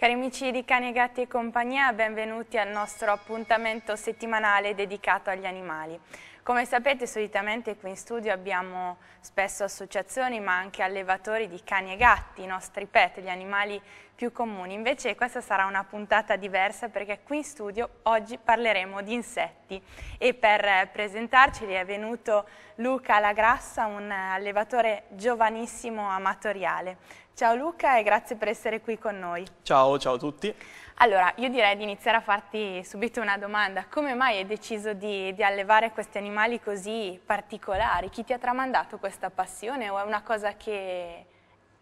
Cari amici di Cani e Gatti e Compagnia, benvenuti al nostro appuntamento settimanale dedicato agli animali. Come sapete solitamente qui in studio abbiamo spesso associazioni ma anche allevatori di cani e gatti, i nostri pet, gli animali più comuni. Invece questa sarà una puntata diversa perché qui in studio oggi parleremo di insetti e per presentarceli è venuto Luca Lagrassa, un allevatore giovanissimo amatoriale. Ciao Luca e grazie per essere qui con noi. Ciao, ciao a tutti. Allora, io direi di iniziare a farti subito una domanda. Come mai hai deciso di, di allevare questi animali così particolari? Chi ti ha tramandato questa passione o è una cosa che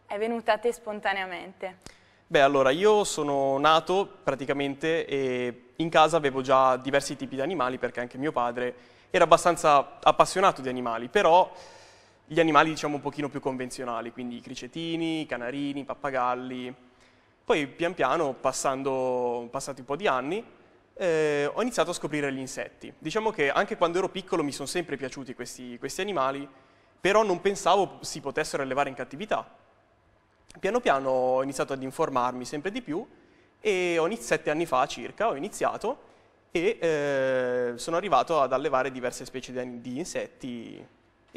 è venuta a te spontaneamente? Beh, allora, io sono nato praticamente e in casa avevo già diversi tipi di animali perché anche mio padre era abbastanza appassionato di animali, però gli animali diciamo un pochino più convenzionali, quindi i cricetini, i canarini, i pappagalli. Poi pian piano, passando, passati un po' di anni, eh, ho iniziato a scoprire gli insetti. Diciamo che anche quando ero piccolo mi sono sempre piaciuti questi, questi animali, però non pensavo si potessero allevare in cattività. Piano piano ho iniziato ad informarmi sempre di più e ogni sette anni fa circa ho iniziato e eh, sono arrivato ad allevare diverse specie di, di insetti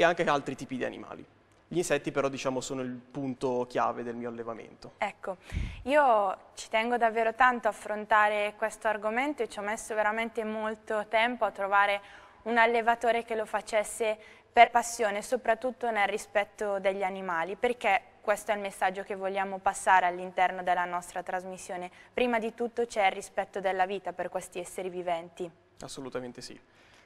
e anche altri tipi di animali. Gli insetti però diciamo sono il punto chiave del mio allevamento. Ecco, io ci tengo davvero tanto a affrontare questo argomento e ci ho messo veramente molto tempo a trovare un allevatore che lo facesse per passione, soprattutto nel rispetto degli animali, perché questo è il messaggio che vogliamo passare all'interno della nostra trasmissione. Prima di tutto c'è il rispetto della vita per questi esseri viventi. Assolutamente sì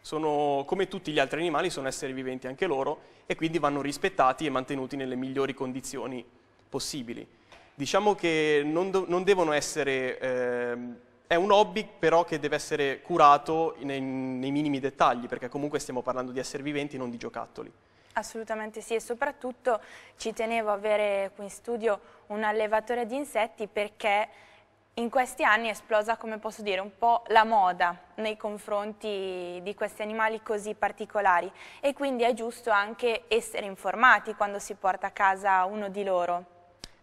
sono, come tutti gli altri animali, sono esseri viventi anche loro e quindi vanno rispettati e mantenuti nelle migliori condizioni possibili. Diciamo che non, do, non devono essere... Eh, è un hobby però che deve essere curato nei, nei minimi dettagli, perché comunque stiamo parlando di esseri viventi, non di giocattoli. Assolutamente sì e soprattutto ci tenevo a avere qui in studio un allevatore di insetti perché in questi anni è esplosa, come posso dire, un po' la moda nei confronti di questi animali così particolari e quindi è giusto anche essere informati quando si porta a casa uno di loro.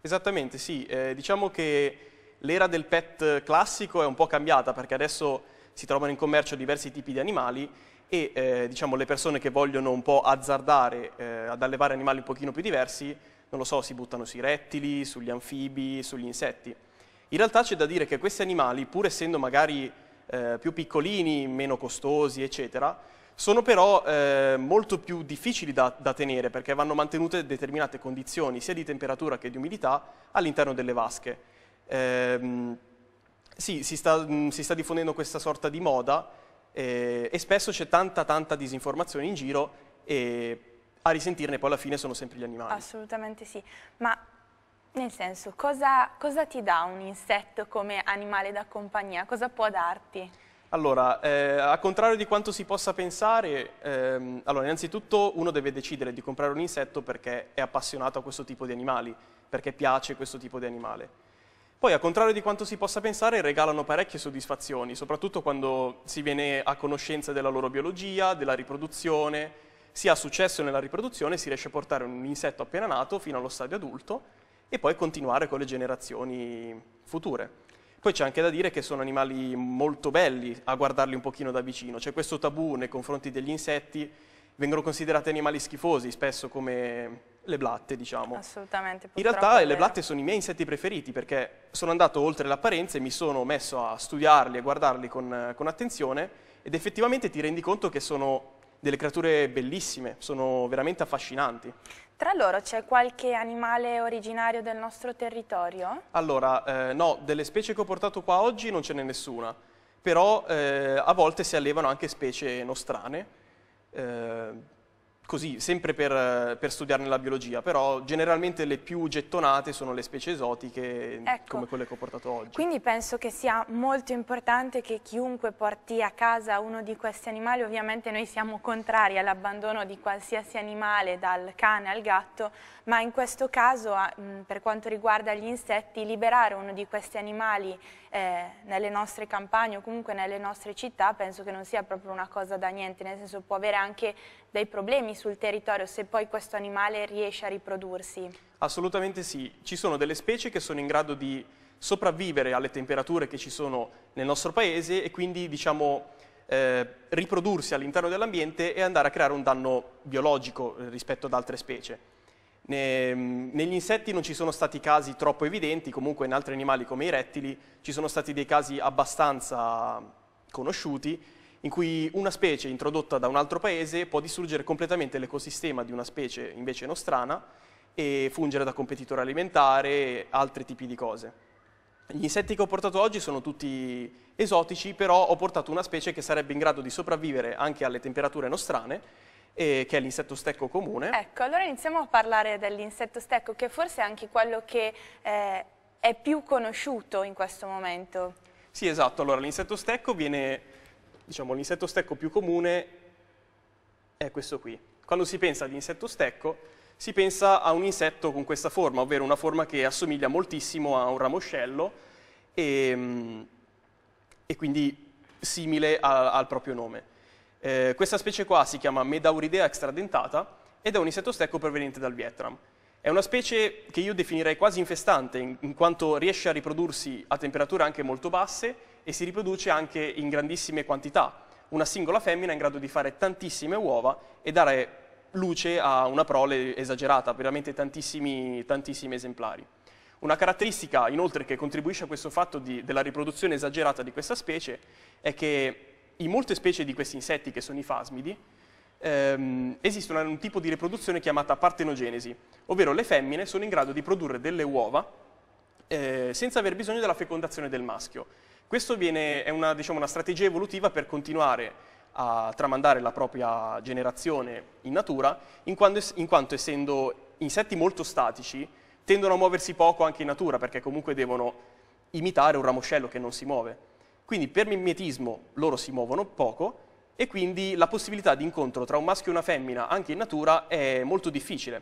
Esattamente, sì. Eh, diciamo che l'era del pet classico è un po' cambiata perché adesso si trovano in commercio diversi tipi di animali e eh, diciamo, le persone che vogliono un po' azzardare eh, ad allevare animali un pochino più diversi, non lo so, si buttano sui rettili, sugli anfibi, sugli insetti. In realtà c'è da dire che questi animali, pur essendo magari eh, più piccolini, meno costosi, eccetera, sono però eh, molto più difficili da, da, tenere perché vanno mantenute determinate condizioni sia di temperatura che di umidità all'interno delle vasche. Eh, sì, si sta, mh, mm, si sta, diffondendo questa sorta di moda eh, e spesso c'è tanta tanta disinformazione in giro e a risentirne poi alla fine sono sempre gli animali. Assolutamente sì, ma nel senso, cosa, cosa ti dà un insetto come animale da compagnia? Cosa può darti? Allora, eh, a contrario di quanto si possa pensare, ehm, allora, innanzitutto uno deve decidere di comprare un insetto perché è appassionato a questo tipo di animali, perché piace questo tipo di animale. Poi, a contrario di quanto si possa pensare, regalano parecchie soddisfazioni, soprattutto quando si viene a conoscenza della loro biologia, della riproduzione, si ha successo nella riproduzione, si riesce a portare un insetto appena nato fino allo stadio adulto e poi continuare con le generazioni future. Poi c'è anche da dire che sono animali molto belli a guardarli un pochino da vicino, c'è questo tabù nei confronti degli insetti, vengono considerati animali schifosi, spesso come le blatte, diciamo. Assolutamente. In realtà le blatte sono i miei insetti preferiti perché sono andato oltre l'apparenza e mi sono messo a studiarli e guardarli con, con attenzione ed effettivamente ti rendi conto che sono delle creature bellissime, sono veramente affascinanti. Tra loro c'è qualche animale originario del nostro territorio? Allora, eh, no, delle specie che ho portato qua oggi non ce n'è nessuna, però eh, a volte si allevano anche specie nostrane, eh, così, sempre per, eh, per, studiarne la biologia, però generalmente le più gettonate sono le specie esotiche ecco. come quelle che ho portato oggi. Quindi penso che sia molto importante che chiunque porti a casa uno di questi animali, ovviamente noi siamo contrari all'abbandono di qualsiasi animale dal cane al gatto, ma in questo caso per quanto riguarda gli insetti liberare uno di questi animali eh, nelle nostre campagne o comunque nelle nostre città penso che non sia proprio una cosa da niente, nel senso può avere anche dei problemi sul territorio se poi questo animale riesce a riprodursi. Assolutamente sì, ci sono delle specie che sono in grado di sopravvivere alle temperature che ci sono nel nostro paese e quindi diciamo eh, riprodursi all'interno dell'ambiente e andare a creare un danno biologico eh, rispetto ad altre specie. Ne, ehm, negli insetti non ci sono stati casi troppo evidenti, comunque in altri animali come i rettili ci sono stati dei casi abbastanza conosciuti in cui una specie introdotta da un altro paese può distruggere completamente l'ecosistema di una specie invece nostrana e fungere da competitore alimentare e altri tipi di cose. Gli insetti che ho portato oggi sono tutti esotici, però ho portato una specie che sarebbe in grado di sopravvivere anche alle temperature nostrane eh, che è l'insetto stecco comune. Ecco, allora iniziamo a parlare dell'insetto stecco, che forse è anche quello che eh, è più conosciuto in questo momento. Sì, esatto. Allora, l'insetto stecco viene, diciamo, l'insetto stecco più comune è questo qui. Quando si pensa all'insetto stecco, si pensa a un insetto con questa forma, ovvero una forma che assomiglia moltissimo a un ramoscello e, ehm, e quindi simile a, al proprio nome. Eh, questa specie qua si chiama Medauridea extradentata ed è un insetto stecco proveniente dal Vietnam. È una specie che io definirei quasi infestante in, in quanto riesce a riprodursi a temperature anche molto basse e si riproduce anche in grandissime quantità. Una singola femmina è in grado di fare tantissime uova e dare luce a una prole esagerata, veramente tantissimi, tantissimi esemplari. Una caratteristica inoltre che contribuisce a questo fatto di, della riproduzione esagerata di questa specie è che in molte specie di questi insetti, che sono i fasmidi, ehm, esiste un tipo di riproduzione chiamata partenogenesi, ovvero le femmine sono in grado di produrre delle uova eh, senza aver bisogno della fecondazione del maschio. Questa è una, diciamo, una strategia evolutiva per continuare a tramandare la propria generazione in natura, in quanto, in quanto essendo insetti molto statici, tendono a muoversi poco anche in natura, perché comunque devono imitare un ramoscello che non si muove. Quindi per mimetismo loro si muovono poco e quindi la possibilità di incontro tra un maschio e una femmina anche in natura è molto difficile.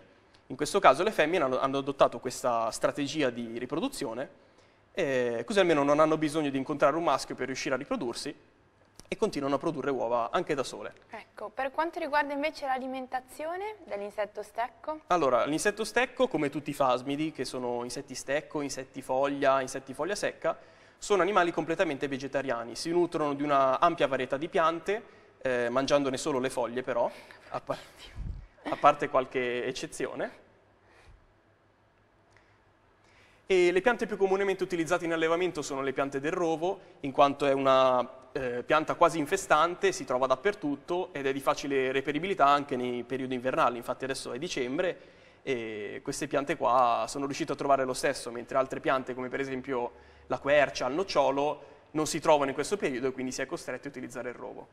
In questo caso le femmine hanno, adottato questa strategia di riproduzione, eh, così almeno non hanno bisogno di incontrare un maschio per riuscire a riprodursi e continuano a produrre uova anche da sole. Ecco, per quanto riguarda invece l'alimentazione dell'insetto stecco? Allora, l'insetto stecco, come tutti i fasmidi, che sono insetti stecco, insetti foglia, insetti foglia secca, sono animali completamente vegetariani, si nutrono di una ampia varietà di piante, eh, mangiandone solo le foglie però, a, par a parte qualche eccezione. E le piante più comunemente utilizzate in allevamento sono le piante del rovo, in quanto è una eh, pianta quasi infestante, si trova dappertutto ed è di facile reperibilità anche nei periodi invernali, infatti adesso è dicembre e queste piante qua sono riuscito a trovare lo stesso, mentre altre piante come per esempio la quercia, il nocciolo, non si trovano in questo periodo e quindi si è costretti a utilizzare il rovo.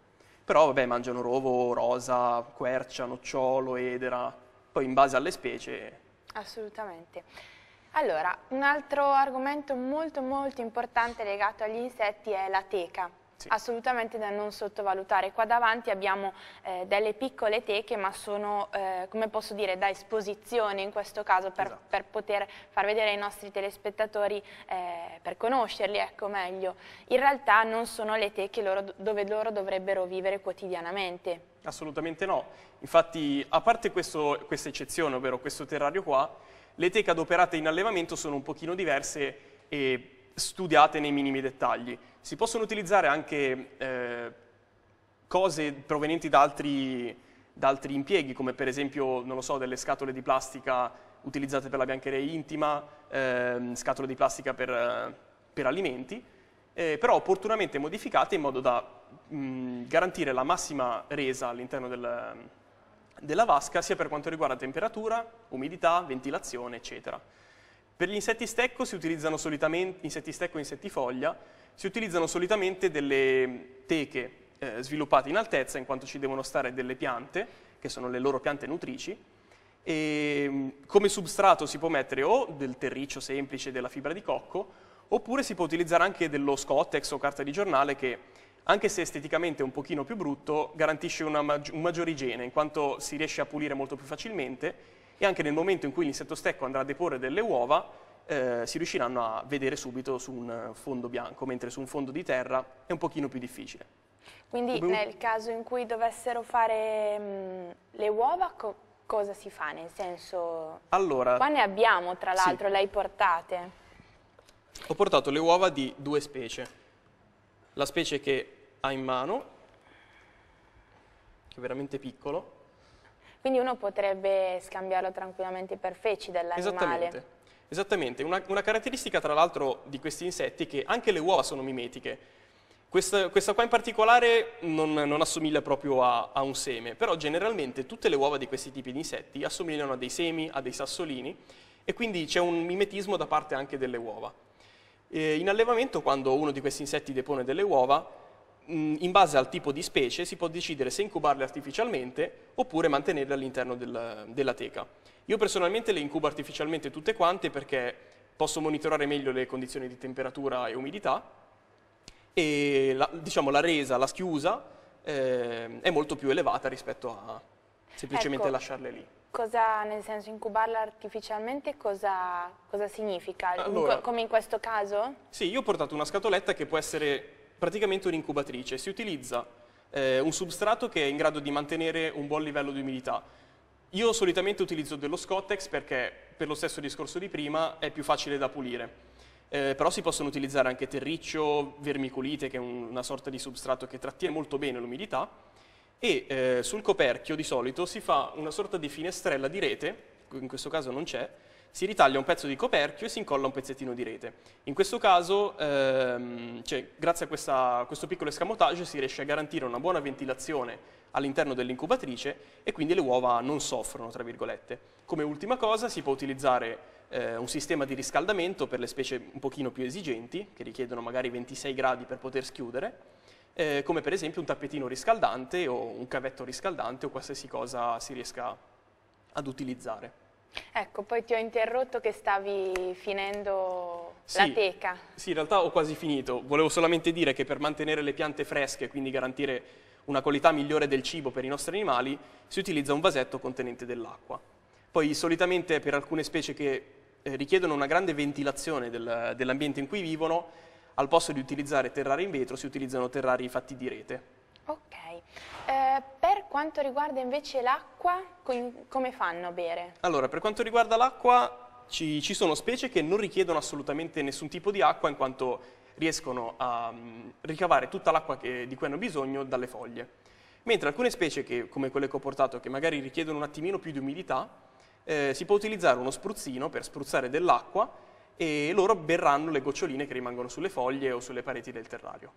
Però vabbè, mangiano rovo, rosa, quercia, nocciolo, edera, poi in base alle specie. Assolutamente. Allora, un altro argomento molto molto importante legato agli insetti è la teca sì. assolutamente da non sottovalutare. Qua davanti abbiamo eh, delle piccole teche ma sono, eh, come posso dire, da esposizione in questo caso per, esatto. per poter far vedere ai nostri telespettatori, eh, per conoscerli ecco, meglio. In realtà non sono le teche loro, dove loro dovrebbero vivere quotidianamente. Assolutamente no, infatti a parte questo, questa eccezione, ovvero questo terrario qua, le teche adoperate in allevamento sono un pochino diverse e studiate nei minimi dettagli. Si possono utilizzare anche eh, cose provenienti da altri, da altri, impieghi, come per esempio, non lo so, delle scatole di plastica utilizzate per la biancheria intima, eh, scatole di plastica per, per alimenti, eh, però opportunamente modificate in modo da mh, mm, garantire la massima resa all'interno del, della vasca, sia per quanto riguarda temperatura, umidità, ventilazione, eccetera. Per gli insetti stecco si utilizzano solitamente insetti stecco e insetti foglia, si utilizzano solitamente delle teche eh, sviluppate in altezza, in quanto ci devono stare delle piante, che sono le loro piante nutrici, e mm, come substrato si può mettere o del terriccio semplice della fibra di cocco, oppure si può utilizzare anche dello scottex o carta di giornale che, anche se esteticamente è un pochino più brutto, garantisce maggi un maggiore igiene, in quanto si riesce a pulire molto più facilmente e anche nel momento in cui l'insetto stecco andrà a deporre delle uova, eh, si riusciranno a vedere subito su un eh, fondo bianco, mentre su un fondo di terra è un pochino più difficile. Quindi Come... nel caso in cui dovessero fare mh, mm, le uova, co cosa si fa? Nel senso, allora, qua ne abbiamo tra l'altro, sì. le hai portate. Ho portato le uova di due specie. La specie che ha in mano, che è veramente piccolo. Quindi uno potrebbe scambiarlo tranquillamente per feci dell'animale. Esattamente. Esattamente, una, una caratteristica tra l'altro di questi insetti è che anche le uova sono mimetiche. Questa, questa qua in particolare non, non assomiglia proprio a, a, un seme, però generalmente tutte le uova di questi tipi di insetti assomigliano a dei semi, a dei sassolini e quindi c'è un mimetismo da parte anche delle uova. E in allevamento quando uno di questi insetti depone delle uova Mm, in base al tipo di specie si può decidere se incubarle artificialmente oppure mantenerle all'interno del, della teca. Io personalmente le incubo artificialmente tutte quante perché posso monitorare meglio le condizioni di temperatura e umidità e la, diciamo, la resa, la schiusa eh, è molto più elevata rispetto a semplicemente ecco. lasciarle lì. Cosa, nel senso, incubarla artificialmente cosa, cosa significa? Allora, in, come in questo caso? Sì, io ho portato una scatoletta che può essere praticamente un'incubatrice. Si utilizza eh, un substrato che è in grado di mantenere un buon livello di umidità. Io solitamente utilizzo dello Scottex perché, per lo stesso discorso di prima, è più facile da pulire. Eh, però si possono utilizzare anche terriccio, vermiculite, che è un, una sorta di substrato che trattiene molto bene l'umidità, e eh, sul coperchio di solito si fa una sorta di finestrella di rete, in questo caso non c'è, si ritaglia un pezzo di coperchio e si incolla un pezzettino di rete. In questo caso, ehm, cioè, grazie a, questa, questo piccolo escamotage, si riesce a garantire una buona ventilazione all'interno dell'incubatrice e quindi le uova non soffrono, tra virgolette. Come ultima cosa si può utilizzare eh, un sistema di riscaldamento per le specie un pochino più esigenti, che richiedono magari 26 gradi per poter schiudere, eh, come per esempio un tappetino riscaldante o un cavetto riscaldante o qualsiasi cosa si riesca ad utilizzare. Ecco, poi ti ho interrotto che stavi finendo sì, la teca. Sì, in realtà ho quasi finito. Volevo solamente dire che per mantenere le piante fresche, quindi garantire una qualità migliore del cibo per i nostri animali, si utilizza un vasetto contenente dell'acqua. Poi solitamente per alcune specie che eh, richiedono una grande ventilazione del, dell'ambiente in cui vivono, al posto di utilizzare terrari in vetro si utilizzano terrari fatti di rete. Ok. Eh, per quanto riguarda invece l'acqua, come fanno a bere? Allora, per quanto riguarda l'acqua, ci, ci, sono specie che non richiedono assolutamente nessun tipo di acqua in quanto riescono a um, ricavare tutta l'acqua di cui hanno bisogno dalle foglie. Mentre alcune specie, che, come quelle che ho portato, che magari richiedono un attimino più di umidità, eh, si può utilizzare uno spruzzino per spruzzare dell'acqua e loro berranno le goccioline che rimangono sulle foglie o sulle pareti del terrario.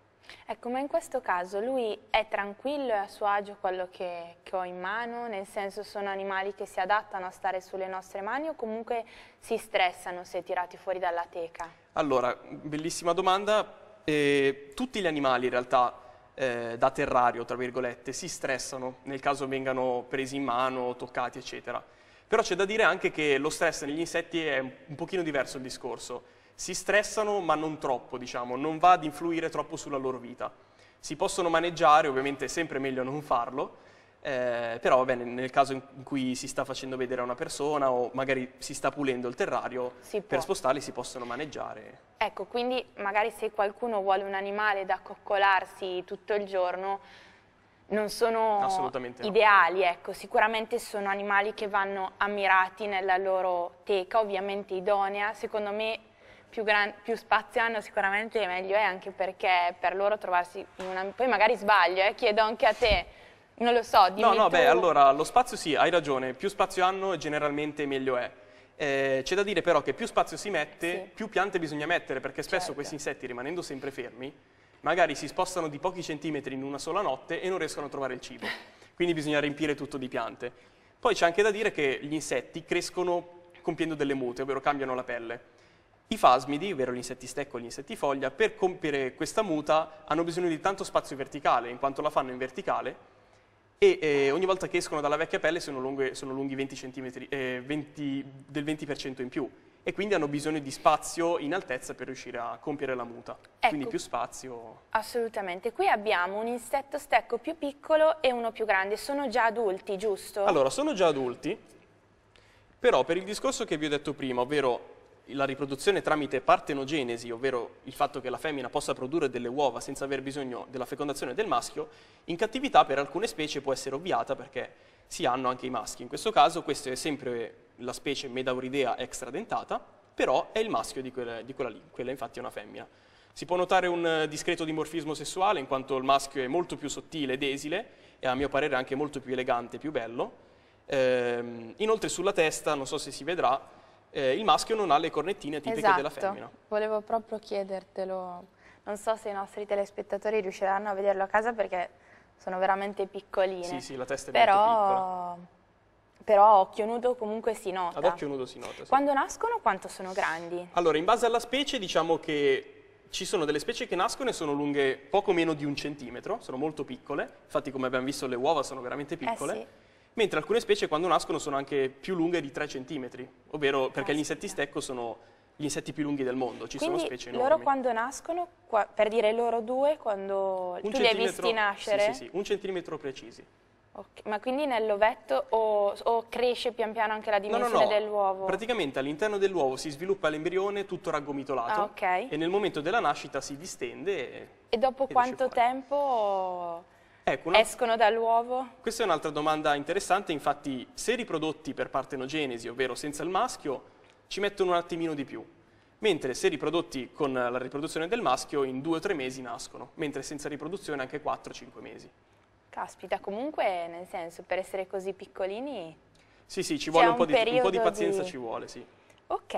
Ecco, ma in questo caso lui è tranquillo e a suo agio quello che, che ho in mano, nel senso sono animali che si adattano a stare sulle nostre mani o comunque si stressano se tirati fuori dalla teca? Allora, bellissima domanda. Eh, tutti gli animali in realtà eh, da terrario, tra virgolette, si stressano nel caso vengano presi in mano, toccati, eccetera. Però c'è da dire anche che lo stress negli insetti è un pochino diverso il discorso. Si stressano ma non troppo, diciamo, non va ad influire troppo sulla loro vita. Si possono maneggiare, ovviamente è sempre meglio non farlo, eh, però vabbè, nel caso in cui si sta facendo vedere a una persona o magari si sta pulendo il terrario, per spostarli si possono maneggiare. Ecco, quindi magari se qualcuno vuole un animale da coccolarsi tutto il giorno, non sono ideali, no. ecco, sicuramente sono animali che vanno ammirati nella loro teca, ovviamente idonea, secondo me più, gran, più spazio hanno sicuramente meglio è anche perché per loro trovarsi in una... poi magari sbaglio, eh, chiedo anche a te, non lo so, No, no, tu. beh, allora lo spazio sì, hai ragione, più spazio hanno generalmente meglio è. Eh, c'è da dire però che più spazio si mette, sì. più piante bisogna mettere, perché spesso certo. questi insetti rimanendo sempre fermi magari si spostano di pochi centimetri in una sola notte e non riescono a trovare il cibo. Quindi bisogna riempire tutto di piante. Poi c'è anche da dire che gli insetti crescono compiendo delle mute, ovvero cambiano la pelle. I fasmidi, ovvero gli insetti stecco e gli insetti foglia, per compiere questa muta hanno bisogno di tanto spazio verticale, in quanto la fanno in verticale, e eh, ogni volta che escono dalla vecchia pelle sono, lunghe, sono lunghi 20 cm, eh, 20, del 20% in più e quindi hanno bisogno di spazio in altezza per riuscire a compiere la muta. Ecco, quindi più spazio. Assolutamente. Qui abbiamo un insetto stecco più piccolo e uno più grande. Sono già adulti, giusto? Allora, sono già adulti, però per il discorso che vi ho detto prima, ovvero la riproduzione tramite partenogenesi, ovvero il fatto che la femmina possa produrre delle uova senza aver bisogno della fecondazione del maschio, in cattività per alcune specie può essere ovviata perché si hanno anche i maschi. In questo caso questa è sempre la specie Medauridea extradentata, però è il maschio di quella, di quella lì, quella infatti è una femmina. Si può notare un eh, discreto dimorfismo sessuale in quanto il maschio è molto più sottile ed esile e a mio parere anche molto più elegante e più bello. Ehm, inoltre sulla testa, non so se si vedrà, eh, il maschio non ha le cornettine tipiche esatto. della femmina. volevo proprio chiedertelo. Non so se i nostri telespettatori riusciranno a vederlo a casa perché sono veramente piccoline. Sì, sì, la testa è però... molto piccola. Però a occhio nudo comunque si nota. Ad occhio nudo si nota, sì. Quando nascono quanto sono grandi? Allora, in base alla specie diciamo che ci sono delle specie che nascono e sono lunghe poco meno di un centimetro, sono molto piccole, infatti come abbiamo visto le uova sono veramente eh, piccole, eh sì. mentre alcune specie quando nascono sono anche più lunghe di 3 centimetri, ovvero perché gli insetti stecco sono gli insetti più lunghi del mondo, ci Quindi sono specie enormi. loro quando nascono, qua, per dire loro due, quando un tu li hai visti nascere? Sì, sì, sì, un centimetro precisi. Okay. Ma quindi nell'ovetto o, o, cresce pian piano anche la dimensione no, no, no. dell'uovo? Praticamente all'interno dell'uovo si sviluppa l'embrione tutto raggomitolato ah, okay. e nel momento della nascita si distende. E, e dopo e quanto tempo ecco, una... escono dall'uovo? Questa è un'altra domanda interessante, infatti se riprodotti per partenogenesi, ovvero senza il maschio, ci mettono un attimino di più. Mentre se riprodotti con la riproduzione del maschio, in due o tre mesi nascono, mentre senza riproduzione anche 4-5 mesi. Caspita, comunque nel senso, per essere così piccolini... Sì, sì, ci vuole un, un, po di, un po, di, pazienza, di... ci vuole, sì. Ok,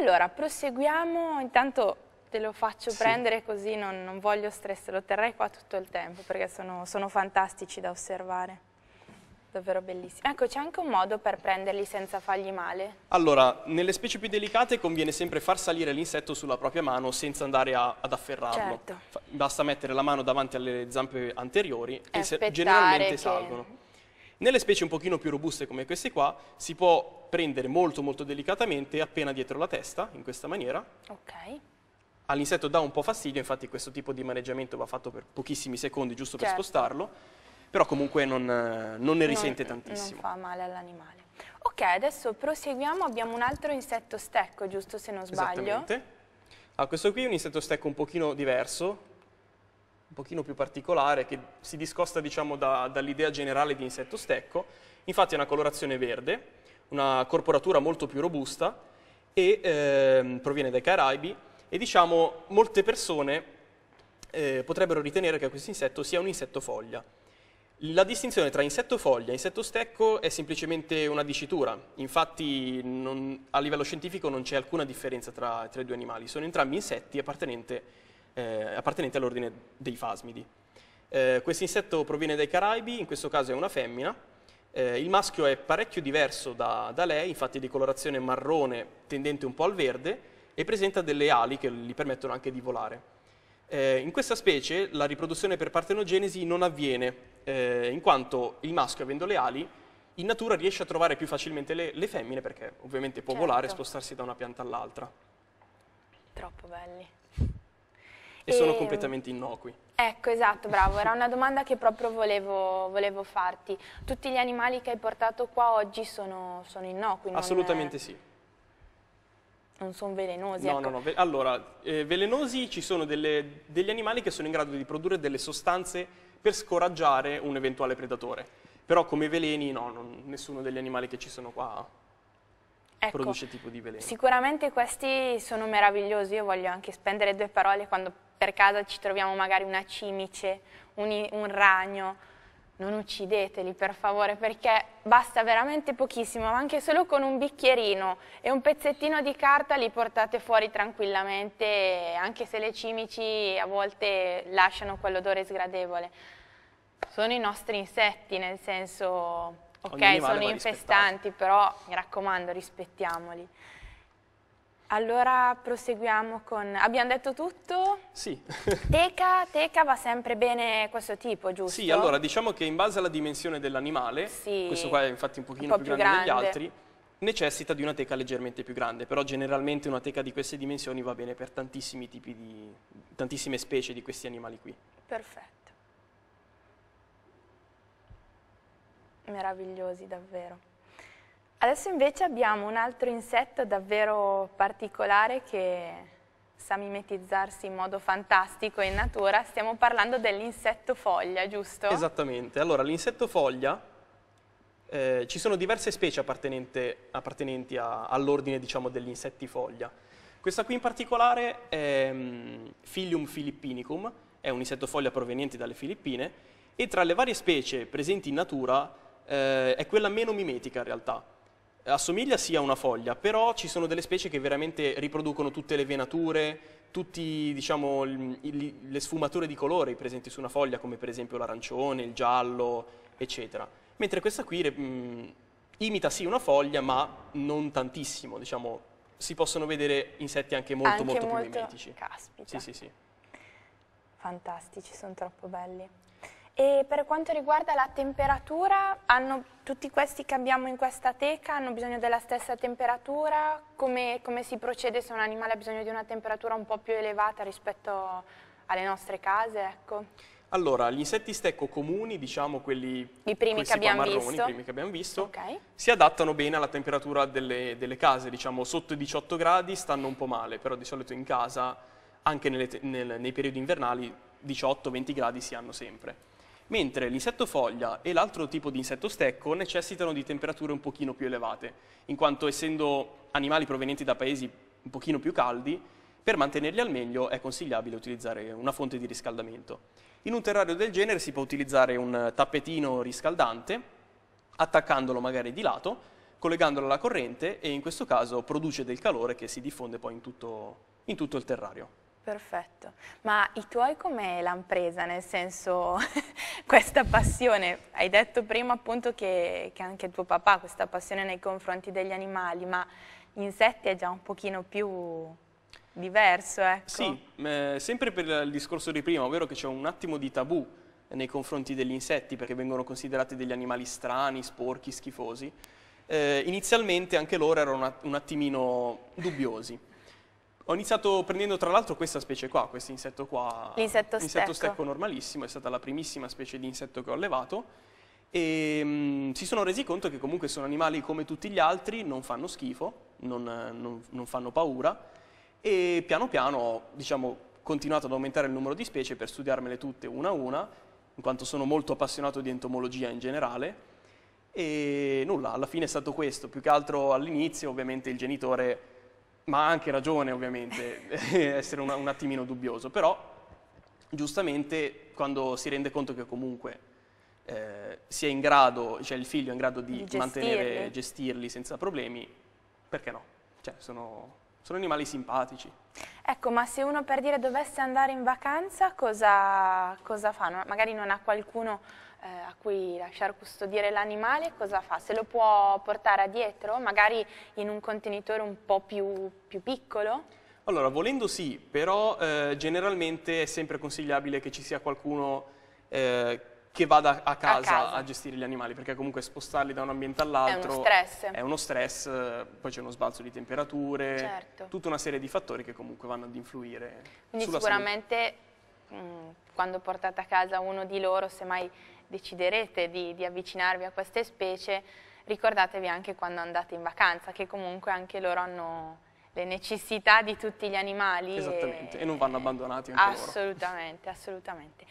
allora proseguiamo, intanto te lo faccio sì. prendere così non, non voglio stress, lo terrai qua tutto il tempo perché sono, sono fantastici da osservare. Davvero bellissimo. Ecco, c'è anche un modo per prenderli senza fargli male? Allora, nelle specie più delicate conviene sempre far salire l'insetto sulla propria mano senza andare a, ad afferrarlo. Certo. basta mettere la mano davanti alle zampe anteriori e, e generalmente che... salgono. Nelle specie un pochino più robuste come queste qua si può prendere molto molto delicatamente appena dietro la testa, in questa maniera. Ok. All'insetto dà un po' fastidio, infatti questo tipo di maneggiamento va fatto per pochissimi secondi giusto certo. per spostarlo però comunque non, non ne risente non, tantissimo. Non fa male all'animale. Ok, adesso proseguiamo, abbiamo un altro insetto stecco, giusto se non sbaglio? Esattamente. Ah, questo qui è un insetto stecco un pochino diverso, un pochino più particolare, che si discosta diciamo, da, dall'idea generale di insetto stecco. Infatti è una colorazione verde, una corporatura molto più robusta e eh, proviene dai Caraibi e diciamo molte persone eh, potrebbero ritenere che questo insetto sia un insetto foglia. La distinzione tra insetto foglia e insetto stecco è semplicemente una dicitura, infatti non, a livello scientifico non c'è alcuna differenza tra, tra, i due animali, sono entrambi insetti eh, appartenenti eh, all'ordine dei fasmidi. Eh, questo insetto proviene dai Caraibi, in questo caso è una femmina, eh, il maschio è parecchio diverso da, da lei, infatti è di colorazione marrone tendente un po' al verde e presenta delle ali che gli permettono anche di volare. Eh, in questa specie la riproduzione per partenogenesi non avviene eh, in quanto il maschio, avendo le ali, in natura riesce a trovare più facilmente le, le femmine perché ovviamente può certo. volare e spostarsi da una pianta all'altra. Troppo belli. E, e, sono ehm, completamente innocui. Ecco, esatto, bravo. Era una domanda che proprio volevo, volevo farti. Tutti gli animali che hai portato qua oggi sono, sono innocui? Assolutamente è... sì. Non sono velenosi? No, ecco. no, no. Allora, eh, velenosi ci sono delle, degli animali che sono in grado di produrre delle sostanze per scoraggiare un eventuale predatore. Però come veleni no, non, nessuno degli animali che ci sono qua ecco, produce tipo di veleno. Sicuramente questi sono meravigliosi, io voglio anche spendere due parole quando per casa ci troviamo magari una cimice, un, un ragno, non uccideteli per favore perché basta veramente pochissimo, ma anche solo con un bicchierino e un pezzettino di carta li portate fuori tranquillamente, anche se le cimici a volte lasciano quell'odore sgradevole. Sono i nostri insetti, nel senso, ok, sono infestanti, però mi raccomando, rispettiamoli. Allora proseguiamo con... Abbiamo detto tutto? Sì. teca, teca va sempre bene questo tipo, giusto? Sì, allora diciamo che in base alla dimensione dell'animale, sì. questo qua è infatti un pochino un po più, grande, grande degli altri, necessita di una teca leggermente più grande, però generalmente una teca di queste dimensioni va bene per tantissimi tipi di... tantissime specie di questi animali qui. Perfetto. Meravigliosi davvero. Adesso invece abbiamo un altro insetto davvero particolare che sa mimetizzarsi in modo fantastico in natura. Stiamo parlando dell'insetto foglia, giusto? Esattamente. Allora, l'insetto foglia, eh, ci sono diverse specie appartenenti all'ordine diciamo, degli insetti foglia. Questa qui in particolare è um, Philium filippinicum, è un insetto foglia proveniente dalle Filippine e tra le varie specie presenti in natura eh, è quella meno mimetica in realtà assomiglia sì a una foglia, però ci sono delle specie che veramente riproducono tutte le venature, tutte diciamo, le sfumature di colore presenti su una foglia, come per esempio l'arancione, il giallo, eccetera. Mentre questa qui mh, mm, imita sì una foglia, ma non tantissimo, diciamo, si possono vedere insetti anche molto, anche molto, molto più mimetici. Caspita. Sì, sì, sì. Fantastici, sono troppo belli. E per quanto riguarda la temperatura, hanno, tutti questi che abbiamo in questa teca hanno bisogno della stessa temperatura? Come, come, si procede se un animale ha bisogno di una temperatura un po' più elevata rispetto alle nostre case? Ecco. Allora, gli insetti stecco comuni, diciamo quelli I primi che abbiamo marroni, visto, i primi che abbiamo visto okay. si adattano bene alla temperatura delle, delle case, diciamo sotto i 18 gradi stanno un po' male, però di solito in casa, anche nelle, nel, nei periodi invernali, 18-20 gradi si hanno sempre mentre l'insetto foglia e l'altro tipo di insetto stecco necessitano di temperature un pochino più elevate, in quanto essendo animali provenienti da paesi un pochino più caldi, per mantenerli al meglio è consigliabile utilizzare una fonte di riscaldamento. In un terrario del genere si può utilizzare un tappetino riscaldante, attaccandolo magari di lato, collegandolo alla corrente e in questo caso produce del calore che si diffonde poi in tutto, in tutto il terrario. Perfetto, ma i tuoi come l'hanno presa? Nel senso, questa passione, hai detto prima appunto che, che anche tuo papà ha questa passione nei confronti degli animali, ma insetti è già un pochino più diverso, ecco. Sì, eh, sempre per il discorso di prima, ovvero che c'è un attimo di tabù nei confronti degli insetti perché vengono considerati degli animali strani, sporchi, schifosi. Eh, inizialmente anche loro erano un attimino dubbiosi. Ho iniziato prendendo tra l'altro questa specie qua, questo insetto qua. L'insetto stecco. L'insetto stecco. normalissimo, è stata la primissima specie di insetto che ho allevato e ehm, mh, si sono resi conto che comunque sono animali come tutti gli altri, non fanno schifo, non, non, non fanno paura e piano piano ho diciamo, continuato ad aumentare il numero di specie per studiarmele tutte una a una, in quanto sono molto appassionato di entomologia in generale e nulla, alla fine è stato questo, più che altro all'inizio ovviamente il genitore ma ha anche ragione ovviamente essere un, un attimino dubbioso, però giustamente quando si rende conto che comunque eh, sia in grado, cioè il figlio è in grado di, gestirli. mantenere, gestirli senza problemi, perché no? Cioè, sono, sono, animali simpatici. Ecco, ma se uno per dire dovesse andare in vacanza, cosa, cosa fa? magari non ha qualcuno eh, a cui lasciar custodire l'animale, cosa fa? Se lo può portare dietro, magari in un contenitore un po' più, più piccolo? Allora, volendo sì, però eh, generalmente è sempre consigliabile che ci sia qualcuno eh, che vada a casa, a casa, a gestire gli animali, perché comunque spostarli da un ambiente all'altro è uno stress, è uno stress eh, poi c'è uno sbalzo di temperature, certo. tutta una serie di fattori che comunque vanno ad influire. Quindi sicuramente mh, mm, quando portate a casa uno di loro, semmai deciderete di, di avvicinarvi a queste specie, ricordatevi anche quando andate in vacanza, che comunque anche loro hanno le necessità di tutti gli animali. Esattamente, e, e non vanno abbandonati anche Assolutamente, loro. assolutamente.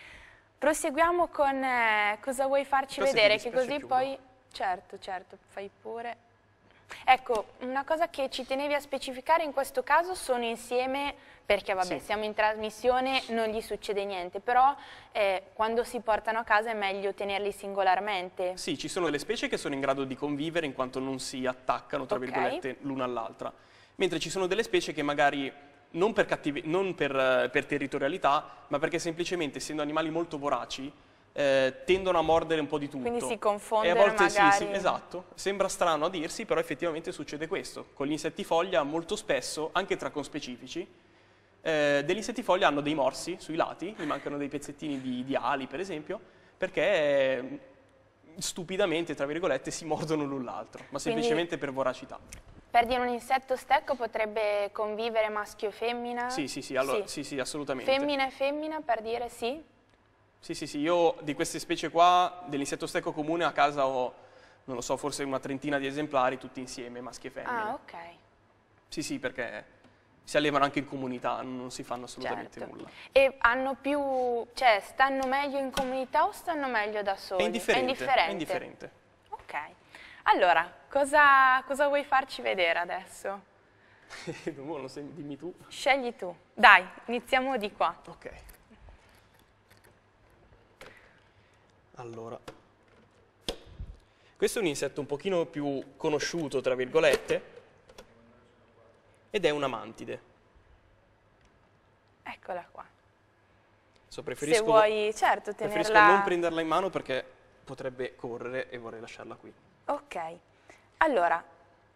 Proseguiamo con eh, cosa vuoi farci Però vedere, che così più, poi... No? Certo, certo, fai pure... Ecco, una cosa che ci tenevi a specificare in questo caso sono insieme, perché vabbè, sì. siamo in trasmissione, non gli succede niente, però eh, quando si portano a casa è meglio tenerli singolarmente. Sì, ci sono delle specie che sono in grado di convivere in quanto non si attaccano, tra okay. virgolette, l'una all'altra, mentre ci sono delle specie che magari non, per, non per, eh, per territorialità, ma perché semplicemente essendo animali molto voraci, eh, tendono a mordere un po' di tutto. Quindi si confondono e a volte magari... sì, sì, esatto. Sembra strano a dirsi, però effettivamente succede questo. Con gli insettifoglia, molto spesso, anche tra conspecifici, eh, degli insettifoglia hanno dei morsi sui lati, gli mancano dei pezzettini di, di ali, per esempio, perché mm, stupidamente, tra virgolette, si mordono l'un l'altro, ma semplicemente Quindi, per voracità. Perdere un insetto stecco potrebbe convivere maschio-femmina? e Sì, sì, sì, allora, sì. sì, sì assolutamente. Femmina e femmina, per dire sì? Sì, sì, sì, io di queste specie qua, dell'insetto stecco comune a casa ho, non lo so, forse una trentina di esemplari tutti insieme, maschi e ah, femmine. Ah, ok. Sì, sì, perché si allevano anche in comunità, non si fanno assolutamente certo. nulla. E hanno più, cioè stanno meglio in comunità o stanno meglio da soli? È indifferente. È indifferente. È indifferente. Ok. Allora, cosa, cosa, vuoi farci vedere adesso? Boh, dimmi tu. Scegli tu. Dai, iniziamo di qua. Ok. Allora, questo è un insetto un pochino più conosciuto, tra virgolette, ed è una mantide. Eccola qua. So, preferisco, Se vuoi, certo, tenerla... Preferisco non prenderla in mano perché potrebbe correre e vorrei lasciarla qui. Ok. Allora,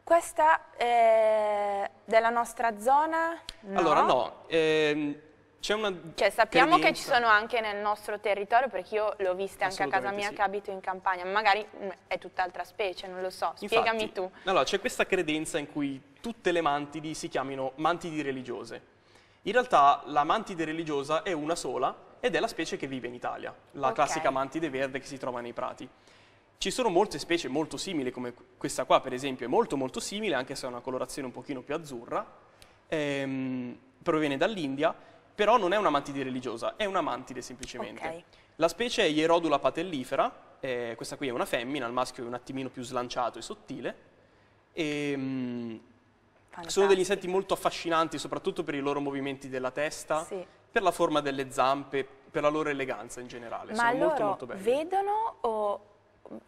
questa è della nostra zona? No. Allora no, ehm, c'è una... Cioè sappiamo credenza. che ci sono anche nel nostro territorio, perché io l'ho vista anche a casa mia sì. che abito in campagna, magari mm, è tutt'altra specie, non lo so, spiegami Infatti, tu. Allora, c'è questa credenza in cui tutte le mantidi si chiamino mantidi religiose. In realtà la mantide religiosa è una sola ed è la specie che vive in Italia, la okay. classica mantide verde che si trova nei prati. Ci sono molte specie molto simili, come questa qua per esempio è molto molto simile, anche se ha una colorazione un pochino più azzurra, ehm, proviene dall'India però non è una mantide religiosa, è una mantide semplicemente. Okay. La specie è Ierodula patellifera, eh, questa qui è una femmina, il maschio è un attimino più slanciato e sottile. E, ehm, mh, sono degli insetti molto affascinanti, soprattutto per i loro movimenti della testa, sì. per la forma delle zampe, per la loro eleganza in generale. Ma sono molto molto belli. vedono o...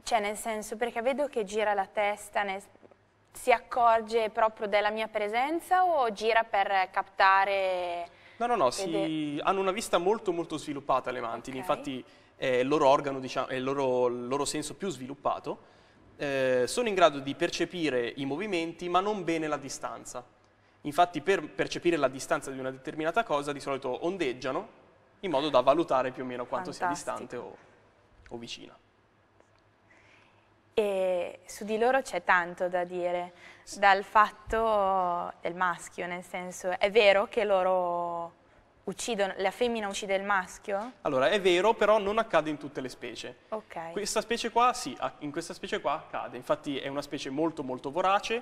Cioè nel senso, perché vedo che gira la testa, nel, si accorge proprio della mia presenza o gira per captare No, no, no, si... hanno una vista molto molto sviluppata le mantidi, okay. infatti è eh, il loro organo, diciamo, è il loro, il loro senso più sviluppato. Eh, sono in grado di percepire i movimenti ma non bene la distanza. Infatti per percepire la distanza di una determinata cosa di solito ondeggiano in modo da valutare più o meno quanto Fantastico. sia distante o, o vicina e su di loro c'è tanto da dire, dal fatto del maschio, nel senso è vero che loro uccidono, la femmina uccide il maschio? Allora è vero, però non accade in tutte le specie. Ok. Questa specie qua sì, in questa specie qua accade, infatti è una specie molto molto vorace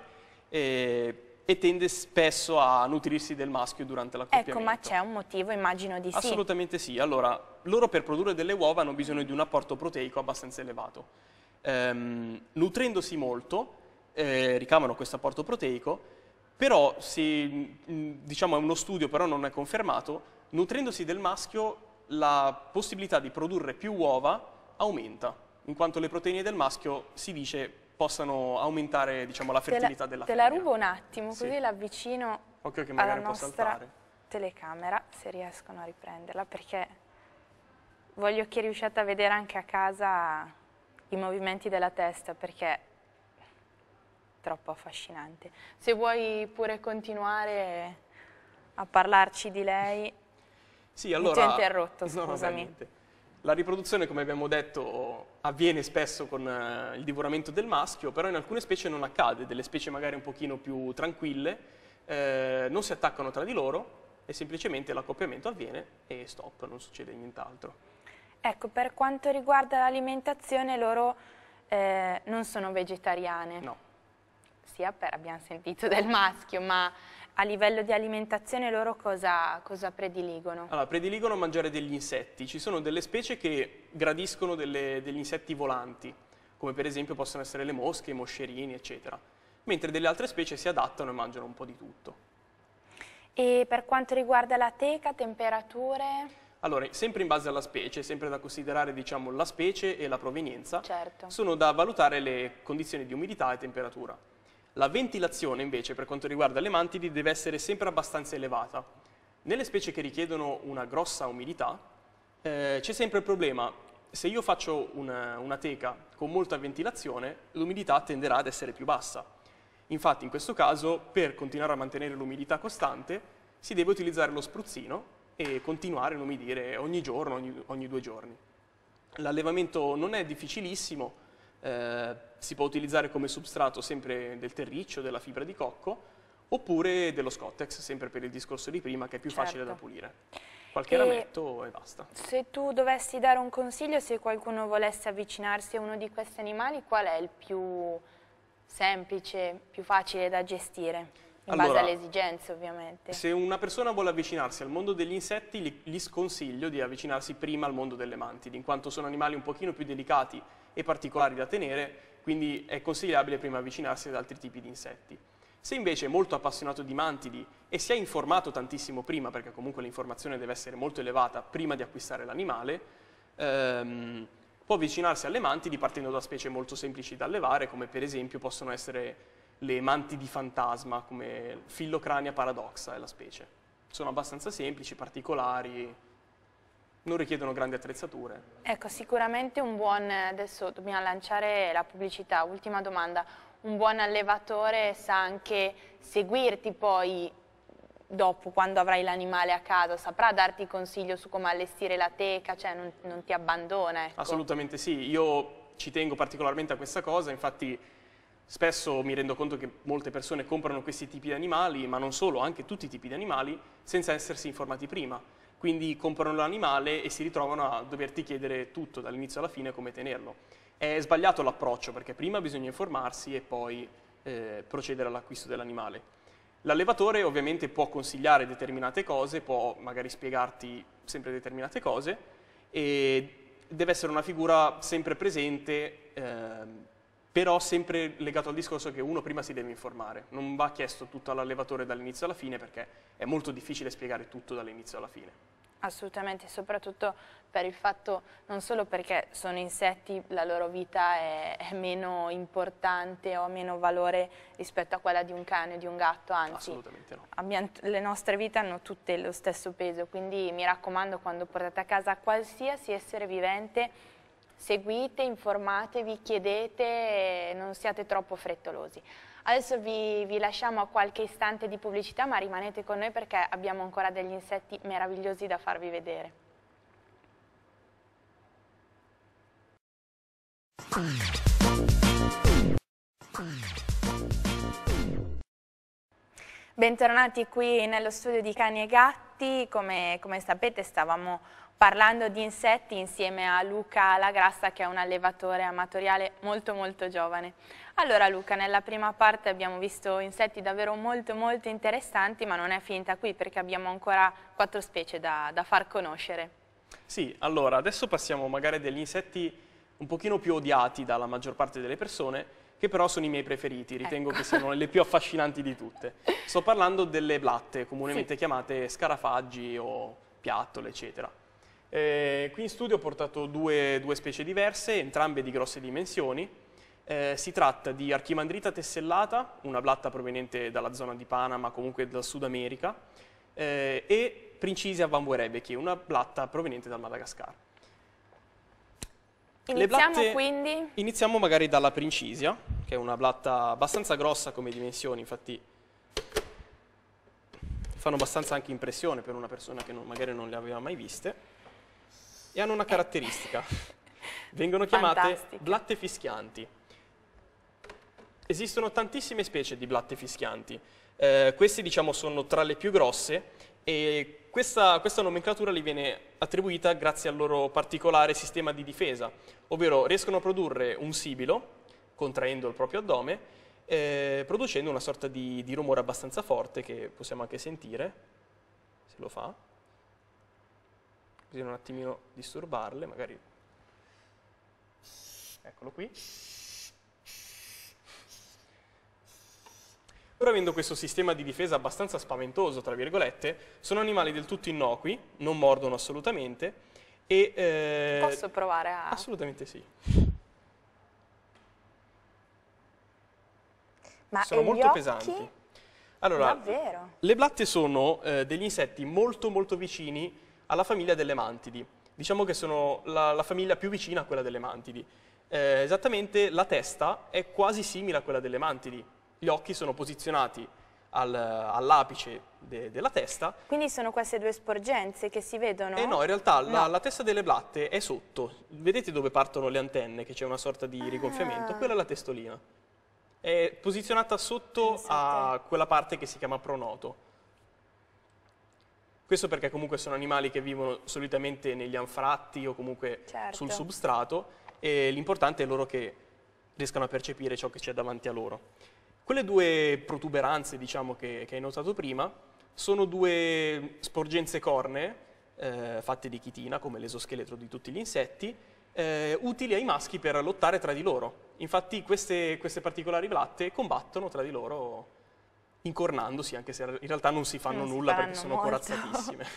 e, e tende spesso a nutrirsi del maschio durante la coppia. Ecco, ma c'è un motivo, immagino di sì. Assolutamente sì, allora loro per produrre delle uova hanno bisogno di un apporto proteico abbastanza elevato ehm, nutrendosi molto, eh, ricavano questo apporto proteico, però si, mm, diciamo è uno studio, però non è confermato, nutrendosi del maschio la possibilità di produrre più uova aumenta, in quanto le proteine del maschio si dice possano aumentare diciamo, la fertilità la, della te femmina. Te la rubo un attimo, così sì. l'avvicino alla nostra telecamera, se riescono a riprenderla, perché voglio che riusciate a vedere anche a casa i movimenti della testa perché è troppo affascinante. Se vuoi pure continuare a parlarci di lei, sì, allora, ti ho interrotto, scusami. No, la riproduzione, come abbiamo detto, avviene spesso con eh, il divoramento del maschio, però in alcune specie non accade, delle specie magari un pochino più tranquille, eh, non si attaccano tra di loro e semplicemente l'accoppiamento avviene e stop, non succede nient'altro. Ecco, per quanto riguarda l'alimentazione, loro eh, non sono vegetariane. No. Sia per, abbiamo sentito, del maschio, ma a livello di alimentazione loro cosa, cosa, prediligono? Allora, prediligono mangiare degli insetti. Ci sono delle specie che gradiscono delle, degli insetti volanti, come per esempio possono essere le mosche, i moscerini, eccetera. Mentre delle altre specie si adattano e mangiano un po' di tutto. E per quanto riguarda la teca, temperature? Allora, sempre in base alla specie, sempre da considerare diciamo, la specie e la provenienza, certo. sono da valutare le condizioni di umidità e temperatura. La ventilazione invece per quanto riguarda le mantidi deve essere sempre abbastanza elevata. Nelle specie che richiedono una grossa umidità eh, c'è sempre il problema, se io faccio una, una teca con molta ventilazione l'umidità tenderà ad essere più bassa. Infatti in questo caso per continuare a mantenere l'umidità costante si deve utilizzare lo spruzzino e continuare, non mi dire, ogni giorno, ogni, ogni due giorni. L'allevamento non è difficilissimo, eh, si può utilizzare come substrato sempre del terriccio, della fibra di cocco, oppure dello Scottex, sempre per il discorso di prima, che è più certo. facile da certo. pulire. Qualche e rametto e basta. Se tu dovessi dare un consiglio, se qualcuno volesse avvicinarsi a uno di questi animali, qual è il più semplice, più facile da gestire? In allora, base alle esigenze ovviamente. Se una persona vuole avvicinarsi al mondo degli insetti li, gli sconsiglio di avvicinarsi prima al mondo delle mantidi, in quanto sono animali un pochino più delicati e particolari da tenere, quindi è consigliabile prima avvicinarsi ad altri tipi di insetti. Se invece è molto appassionato di mantidi e si è informato tantissimo prima, perché comunque l'informazione deve essere molto elevata prima di acquistare l'animale, ehm, può avvicinarsi alle mantidi partendo da specie molto semplici da allevare, come per esempio possono essere le manti di fantasma, come Fillocrania paradoxa è la specie. Sono abbastanza semplici, particolari, non richiedono grandi attrezzature. Ecco, sicuramente un buon, adesso dobbiamo lanciare la pubblicità, ultima domanda, un buon allevatore sa anche seguirti poi dopo, quando avrai l'animale a casa, saprà darti consiglio su come allestire la teca, cioè non, non ti abbandona. Ecco. Assolutamente sì, io ci tengo particolarmente a questa cosa, infatti Spesso mi rendo conto che molte persone comprano questi tipi di animali, ma non solo, anche tutti i tipi di animali, senza essersi informati prima. Quindi comprano l'animale e si ritrovano a doverti chiedere tutto, dall'inizio alla fine, come tenerlo. È sbagliato l'approccio, perché prima bisogna informarsi e poi eh, procedere all'acquisto dell'animale. L'allevatore ovviamente può consigliare determinate cose, può magari spiegarti sempre determinate cose e deve essere una figura sempre presente eh, però sempre legato al discorso che uno prima si deve informare, non va chiesto tutto all'allevatore dall'inizio alla fine perché è molto difficile spiegare tutto dall'inizio alla fine. Assolutamente, soprattutto per il fatto, non solo perché sono insetti, la loro vita è, è meno importante o ha meno valore rispetto a quella di un cane o di un gatto, anzi no. abbiamo, le nostre vite hanno tutte lo stesso peso, quindi mi raccomando quando portate a casa qualsiasi essere vivente seguite, informatevi, chiedete, non siate troppo frettolosi. Adesso vi, vi, lasciamo a qualche istante di pubblicità, ma rimanete con noi perché abbiamo ancora degli insetti meravigliosi da farvi vedere. Bentornati qui nello studio di Cani e Gatti, come, come sapete stavamo parlando di insetti insieme a Luca Lagrassa che è un allevatore amatoriale molto molto giovane. Allora Luca, nella prima parte abbiamo visto insetti davvero molto molto interessanti ma non è finita qui perché abbiamo ancora quattro specie da, da far conoscere. Sì, allora adesso passiamo magari degli insetti un pochino più odiati dalla maggior parte delle persone che però sono i miei preferiti, ritengo ecco. che siano le più affascinanti di tutte. Sto parlando delle blatte, comunemente sì. chiamate scarafaggi o piattole, eccetera. Eh, qui in studio ho portato due, due, specie diverse, entrambe di grosse dimensioni. Eh, si tratta di Archimandrita tessellata, una blatta proveniente dalla zona di Panama, comunque dal Sud America, eh, e Princisia bambuerebechi, una blatta proveniente dal Madagascar. Iniziamo blatte, quindi? Iniziamo magari dalla Princisia, che è una blatta abbastanza grossa come dimensioni, infatti fanno abbastanza anche impressione per una persona che non, magari non le aveva mai viste e hanno una eh. caratteristica. Vengono chiamate Fantastica. blatte fischianti. Esistono tantissime specie di blatte fischianti. Eh, queste diciamo sono tra le più grosse e questa, questa nomenclatura li viene attribuita grazie al loro particolare sistema di difesa, ovvero riescono a produrre un sibilo, contraendo il proprio addome, eh, producendo una sorta di, di rumore abbastanza forte che possiamo anche sentire, se lo fa così un attimino disturbarle, magari eccolo qui. Pur avendo questo sistema di difesa abbastanza spaventoso, tra virgolette, sono animali del tutto innocui, non mordono assolutamente. E, eh, Posso provare a... Assolutamente sì. Ma sono molto pesanti. Allora, Davvero? le blatte sono eh, degli insetti molto molto vicini alla famiglia delle mantidi. Diciamo che sono la, la famiglia più vicina a quella delle mantidi. Eh, esattamente la testa è quasi simile a quella delle mantidi. Gli occhi sono posizionati al, all'apice de, della testa. Quindi sono queste due sporgenze che si vedono? Eh no, in realtà no. La, la, testa delle blatte è sotto. Vedete dove partono le antenne, che c'è una sorta di ah. rigonfiamento? Ah. Quella è la testolina. È posizionata sotto esatto. a quella parte che si chiama pronoto. Questo perché comunque sono animali che vivono solitamente negli anfratti o comunque certo. sul substrato e l'importante è loro che riescano a percepire ciò che c'è davanti a loro. Quelle due protuberanze, diciamo, che, che hai notato prima, sono due sporgenze cornee eh, fatte di chitina, come l'esoscheletro di tutti gli insetti, eh, utili ai maschi per lottare tra di loro. Infatti queste, queste particolari blatte combattono tra di loro incornandosi, anche se in realtà non si fanno non nulla si fanno perché sono molto. corazzatissime,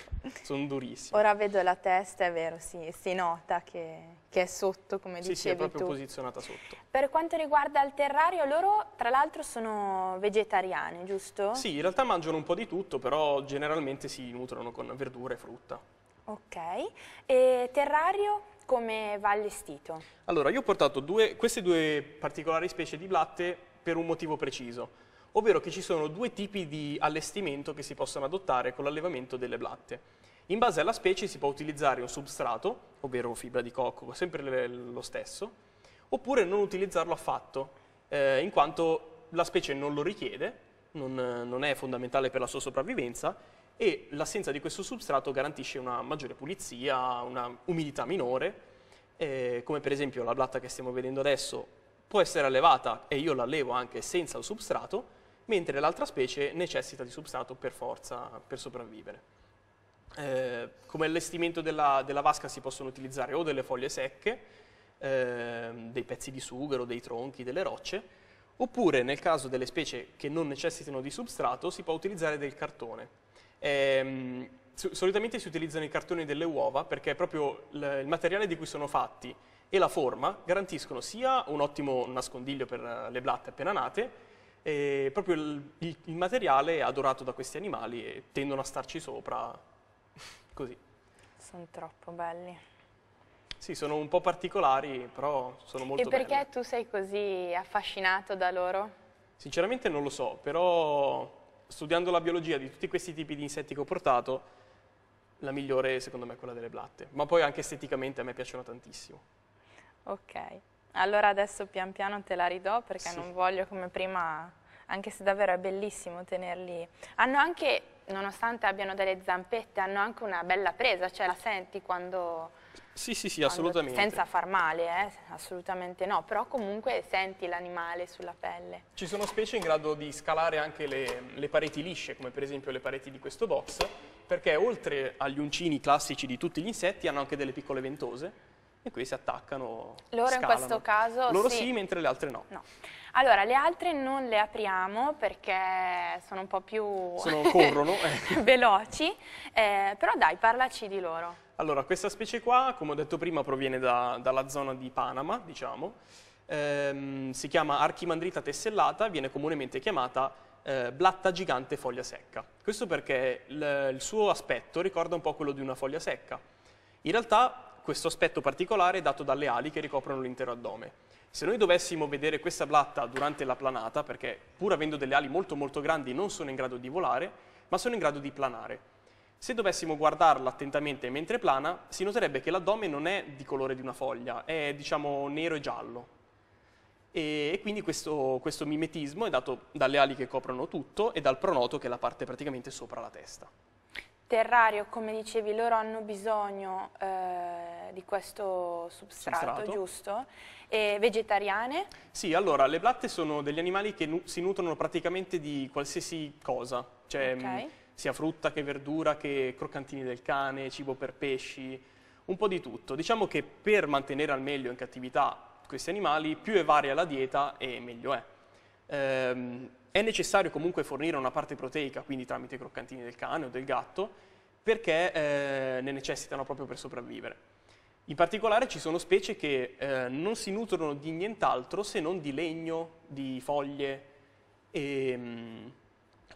sono durissime. Ora vedo la testa, è vero, sì, si nota che, che, è sotto, come sì, dicevi Sì, è proprio tu. posizionata sotto. Per quanto riguarda il terrario, loro tra l'altro sono vegetariani, giusto? Sì, in realtà mangiano un po' di tutto, però generalmente si nutrono con verdure e frutta. Ok, e terrario come va allestito? Allora, io ho portato due, queste due particolari specie di blatte per un motivo preciso ovvero che ci sono due tipi di allestimento che si possono adottare con l'allevamento delle blatte. In base alla specie si può utilizzare un substrato, ovvero fibra di cocco, sempre lo stesso, oppure non utilizzarlo affatto, eh, in quanto la specie non lo richiede, non, non è fondamentale per la sua sopravvivenza e l'assenza di questo substrato garantisce una maggiore pulizia, una umidità minore, eh, come per esempio la blatta che stiamo vedendo adesso può essere allevata, e io l'allevo anche senza il substrato, mentre l'altra specie necessita di substrato per forza per sopravvivere. Eh, come allestimento della, della, vasca si possono utilizzare o delle foglie secche, eh, dei pezzi di sughero, dei tronchi, delle rocce, oppure nel caso delle specie che non necessitano di substrato si può utilizzare del cartone. Eh, solitamente si utilizzano i cartoni delle uova perché proprio il materiale di cui sono fatti e la forma garantiscono sia un ottimo nascondiglio per le blatte appena nate, e proprio il, il, il, materiale è adorato da questi animali e tendono a starci sopra, così. Sono troppo belli. Sì, sono un po' particolari, però sono molto belli. E perché belle. tu sei così affascinato da loro? Sinceramente non lo so, però studiando la biologia di tutti questi tipi di insetti che ho portato, la migliore secondo me è quella delle blatte, ma poi anche esteticamente a me piacciono tantissimo. Ok. Allora adesso pian piano te la ridò perché sì. non voglio come prima, anche se davvero è bellissimo tenerli. Hanno anche, nonostante abbiano delle zampette, hanno anche una bella presa, cioè la senti quando... Sì, sì, sì, assolutamente. Senza far male, eh? assolutamente no, però comunque senti l'animale sulla pelle. Ci sono specie in grado di scalare anche le, le pareti lisce, come per esempio le pareti di questo box, perché oltre agli uncini classici di tutti gli insetti hanno anche delle piccole ventose e qui si attaccano, Loro scalano. in questo caso Loro sì. sì. mentre le altre no. no. Allora, le altre non le apriamo perché sono un po' più... Sono, corrono. Eh. veloci, eh, però dai, parlaci di loro. Allora, questa specie qua, come ho detto prima, proviene da, dalla zona di Panama, diciamo. Ehm, si chiama archimandrita tessellata, viene comunemente chiamata eh, blatta gigante foglia secca. Questo perché il, il suo aspetto ricorda un po' quello di una foglia secca. In realtà questo aspetto particolare è dato dalle ali che ricoprono l'intero addome. Se noi dovessimo vedere questa blatta durante la planata, perché pur avendo delle ali molto molto grandi non sono in grado di volare, ma sono in grado di planare. Se dovessimo guardarla attentamente mentre plana, si noterebbe che l'addome non è di colore di una foglia, è diciamo nero e giallo. E, e quindi questo, questo mimetismo è dato dalle ali che coprono tutto e dal pronoto che è la parte praticamente sopra la testa. Terrario, come dicevi, loro hanno bisogno eh, di questo substrato, substrato, giusto? E vegetariane? Sì, allora, le blatte sono degli animali che nu si nutrono praticamente di qualsiasi cosa, cioè okay. mh, mm, sia frutta che verdura che croccantini del cane, cibo per pesci, un po' di tutto. Diciamo che per mantenere al meglio in cattività questi animali, più è varia la dieta e meglio è. Ehm, è necessario comunque fornire una parte proteica, quindi tramite i croccantini del cane o del gatto, perché eh, ne necessitano proprio per sopravvivere. In particolare ci sono specie che eh, non si nutrono di nient'altro se non di legno, di foglie, e, ehm,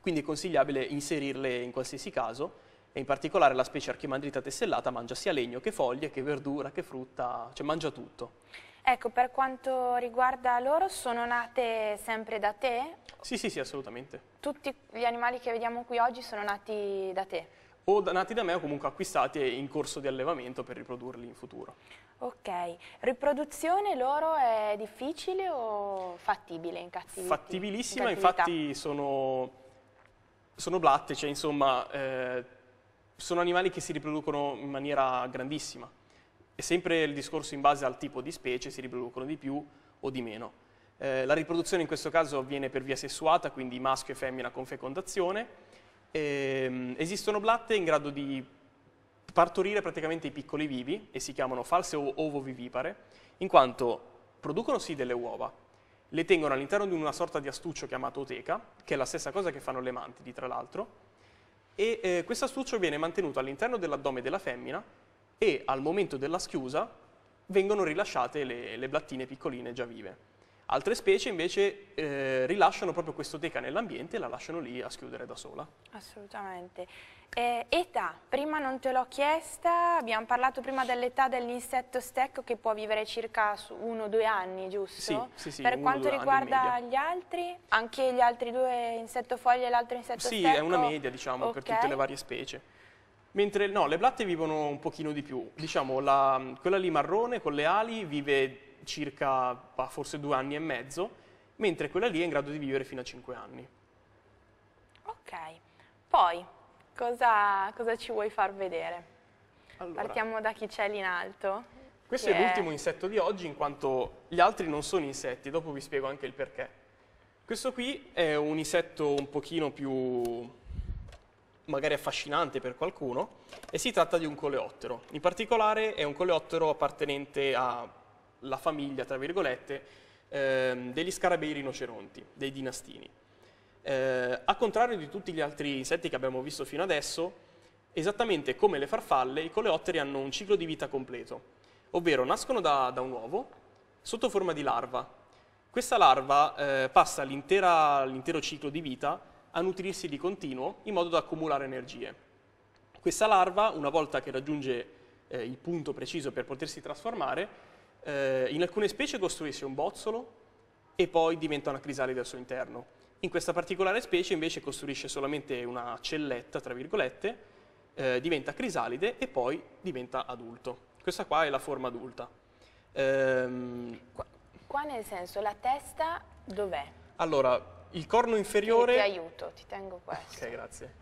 quindi è consigliabile inserirle in qualsiasi caso, e in particolare la specie Archimandrita tessellata mangia sia legno che foglie, che verdura, che frutta, cioè mangia tutto. Ecco, per quanto riguarda loro, sono nate sempre da te? Sì, sì, sì, assolutamente. Tutti gli animali che vediamo qui oggi sono nati da te? O da, nati da me o comunque acquistati in corso di allevamento per riprodurli in futuro. Ok, riproduzione loro è difficile o fattibile in cattività? Fattibilissima, in infatti sono, sono blatte, cioè insomma eh, sono animali che si riproducono in maniera grandissima è sempre il discorso in base al tipo di specie, si riproducono di più o di meno. Eh, la riproduzione in questo caso avviene per via sessuata, quindi maschio e femmina con fecondazione. Eh, esistono blatte in grado di partorire praticamente i piccoli vivi e si chiamano false o ovovivipare, in quanto producono sì delle uova, le tengono all'interno di una sorta di astuccio chiamato oteca, che è la stessa cosa che fanno le mantidi tra l'altro, e eh, questo astuccio viene mantenuto all'interno dell'addome della femmina e al momento della schiusa vengono rilasciate le, le blattine piccoline già vive. Altre specie invece eh, rilasciano proprio questo quest'oteca nell'ambiente e la lasciano lì a schiudere da sola. Assolutamente. Eh, età, prima non te l'ho chiesta, abbiamo parlato prima dell'età dell'insetto stecco che può vivere circa uno o due anni, giusto? Sì, sì, sì. Per uno, quanto riguarda gli altri, anche gli altri due insettofoglie e l'altro insetto sì, stecco? Sì, è una media diciamo okay. per tutte le varie specie. Mentre no, le blatte vivono un pochino di più. Diciamo, la, quella lì marrone con le ali vive circa bah, forse due anni e mezzo, mentre quella lì è in grado di vivere fino a cinque anni. Ok, poi cosa, cosa ci vuoi far vedere? Allora, Partiamo da chi c'è lì in alto. Questo è, è l'ultimo insetto di oggi, in quanto gli altri non sono insetti, dopo vi spiego anche il perché. Questo qui è un insetto un pochino più magari affascinante per qualcuno, e si tratta di un coleottero. In particolare è un coleottero appartenente alla famiglia, tra virgolette, ehm, degli scarabei rinoceronti, dei dinastini. Eh, a contrario di tutti gli altri insetti che abbiamo visto fino adesso, esattamente come le farfalle, i coleotteri hanno un ciclo di vita completo, ovvero nascono da, da un uovo sotto forma di larva. Questa larva eh, passa l'intero ciclo di vita a nutrirsi di continuo in modo da accumulare energie. Questa larva, una volta che raggiunge eh, il punto preciso per potersi trasformare, eh, in alcune specie costruisce un bozzolo e poi diventa una crisalide al suo interno. In questa particolare specie invece costruisce solamente una celletta, tra virgolette, eh, diventa crisalide e poi diventa adulto. Questa qua è la forma adulta. Ehm, qua. qua nel senso, la testa dov'è? Allora, il corno inferiore... Ti, ti aiuto, ti tengo questo. Ok, grazie.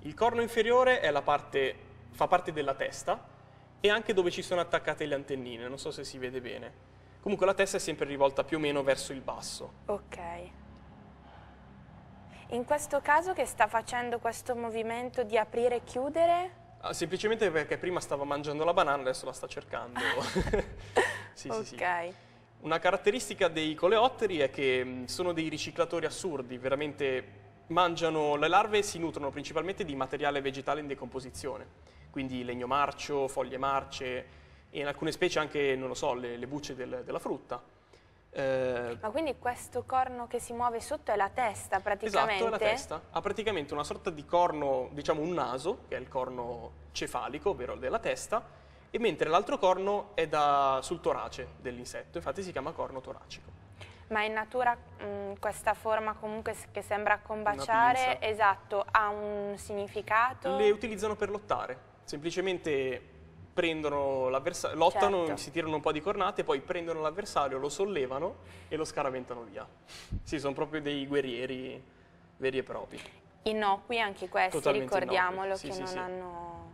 Il corno inferiore parte, fa parte della testa e anche dove ci sono attaccate le antennine, non so se si vede bene. Comunque la testa è sempre rivolta più o meno verso il basso. Ok. In questo caso che sta facendo questo movimento di aprire e chiudere? Ah, semplicemente perché prima stava mangiando la banana, adesso la sta cercando. sì, ok. Sì, sì. Una caratteristica dei coleotteri è che mm, sono dei riciclatori assurdi, veramente mangiano le larve e si nutrono principalmente di materiale vegetale in decomposizione, quindi legno marcio, foglie marce e in alcune specie anche, non lo so, le, le bucce del, della frutta. Eh, Ma quindi questo corno che si muove sotto è la testa praticamente? Esatto, è la testa. Ha praticamente una sorta di corno, diciamo un naso, che è il corno cefalico, ovvero della testa, e mentre l'altro corno è da, sul torace dell'insetto, infatti si chiama corno toracico. Ma in natura mh, questa forma comunque che sembra combaciare, esatto, ha un significato? Le utilizzano per lottare, semplicemente prendono l'avversario, lottano, certo. si tirano un po' di cornate, poi prendono l'avversario, lo sollevano e lo scaraventano via. Sì, sono proprio dei guerrieri veri e propri. Innocui anche questi, Totalmente ricordiamolo, sì, che sì, non sì. hanno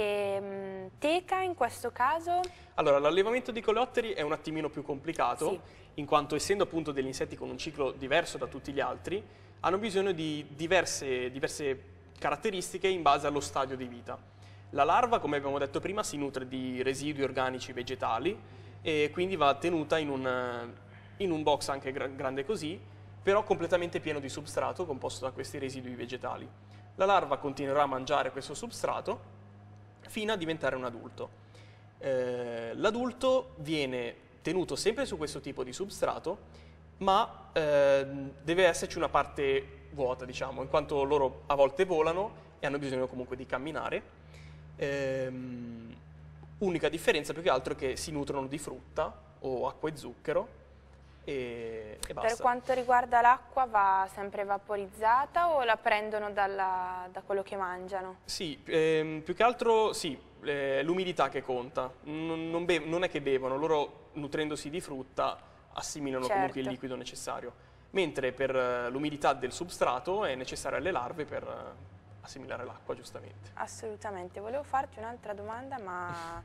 e, ehm, teca in questo caso? Allora, l'allevamento di coleotteri è un attimino più complicato, sì. in quanto essendo appunto degli insetti con un ciclo diverso da tutti gli altri, hanno bisogno di diverse, diverse caratteristiche in base allo stadio di vita. La larva, come abbiamo detto prima, si nutre di residui organici vegetali e quindi va tenuta in un, in un box anche gra grande così, però completamente pieno di substrato composto da questi residui vegetali. La larva continuerà a mangiare questo substrato fino a diventare un adulto. Eh, l'adulto viene tenuto sempre su questo tipo di substrato, ma eh, deve esserci una parte vuota, diciamo, in quanto loro a volte volano e hanno bisogno comunque di camminare. Ehm, unica differenza più che altro è che si nutrono di frutta o acqua e zucchero e, e per quanto riguarda l'acqua va sempre vaporizzata o la prendono dalla, da quello che mangiano? Sì, ehm, più che altro sì, eh, l'umidità che conta, non, non, non, è che bevono, loro nutrendosi di frutta assimilano certo. comunque il certo. liquido necessario, mentre per eh, l'umidità del substrato è necessario alle larve per eh, assimilare l'acqua giustamente. Assolutamente, volevo farti un'altra domanda ma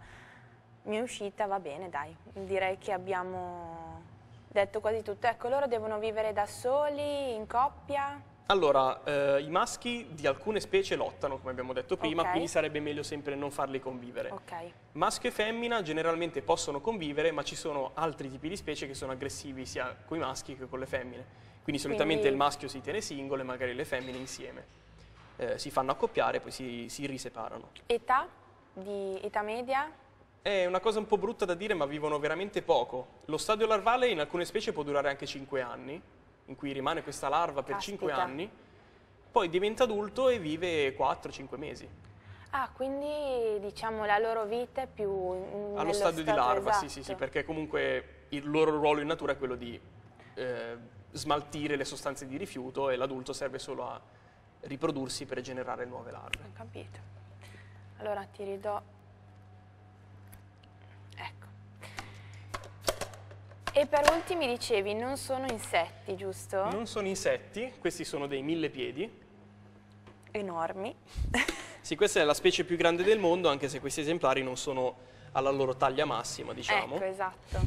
mi è uscita, va bene dai, direi che abbiamo detto quasi tutto. Ecco, loro devono vivere da soli, in coppia? Allora, eh, i maschi di alcune specie lottano, come abbiamo detto prima, okay. quindi sarebbe meglio sempre non farli convivere. Okay. Maschio e femmina generalmente possono convivere, ma ci sono altri tipi di specie che sono aggressivi sia con i maschi che con le femmine. Quindi solitamente quindi... il maschio si tiene singolo e magari le femmine insieme. Eh, si fanno accoppiare e poi si, si riseparano. Età? Di età media? È una cosa un po' brutta da dire, ma vivono veramente poco. Lo stadio larvale in alcune specie può durare anche 5 anni, in cui rimane questa larva per Aspetta. 5 anni, poi diventa adulto e vive 4-5 mesi. Ah, quindi diciamo la loro vita è più... Allo stadio, stadio di larva, esatto. sì, sì, sì, esatto. perché comunque il loro ruolo in natura è quello di eh, smaltire le sostanze di rifiuto e l'adulto serve solo a riprodursi per generare nuove larve. Ho capito. Allora ti ridò E per ultimi dicevi, non sono insetti, giusto? Non sono insetti, questi sono dei mille piedi. Enormi. sì, questa è la specie più grande del mondo, anche se questi esemplari non sono alla loro taglia massima, diciamo. Ecco, esatto.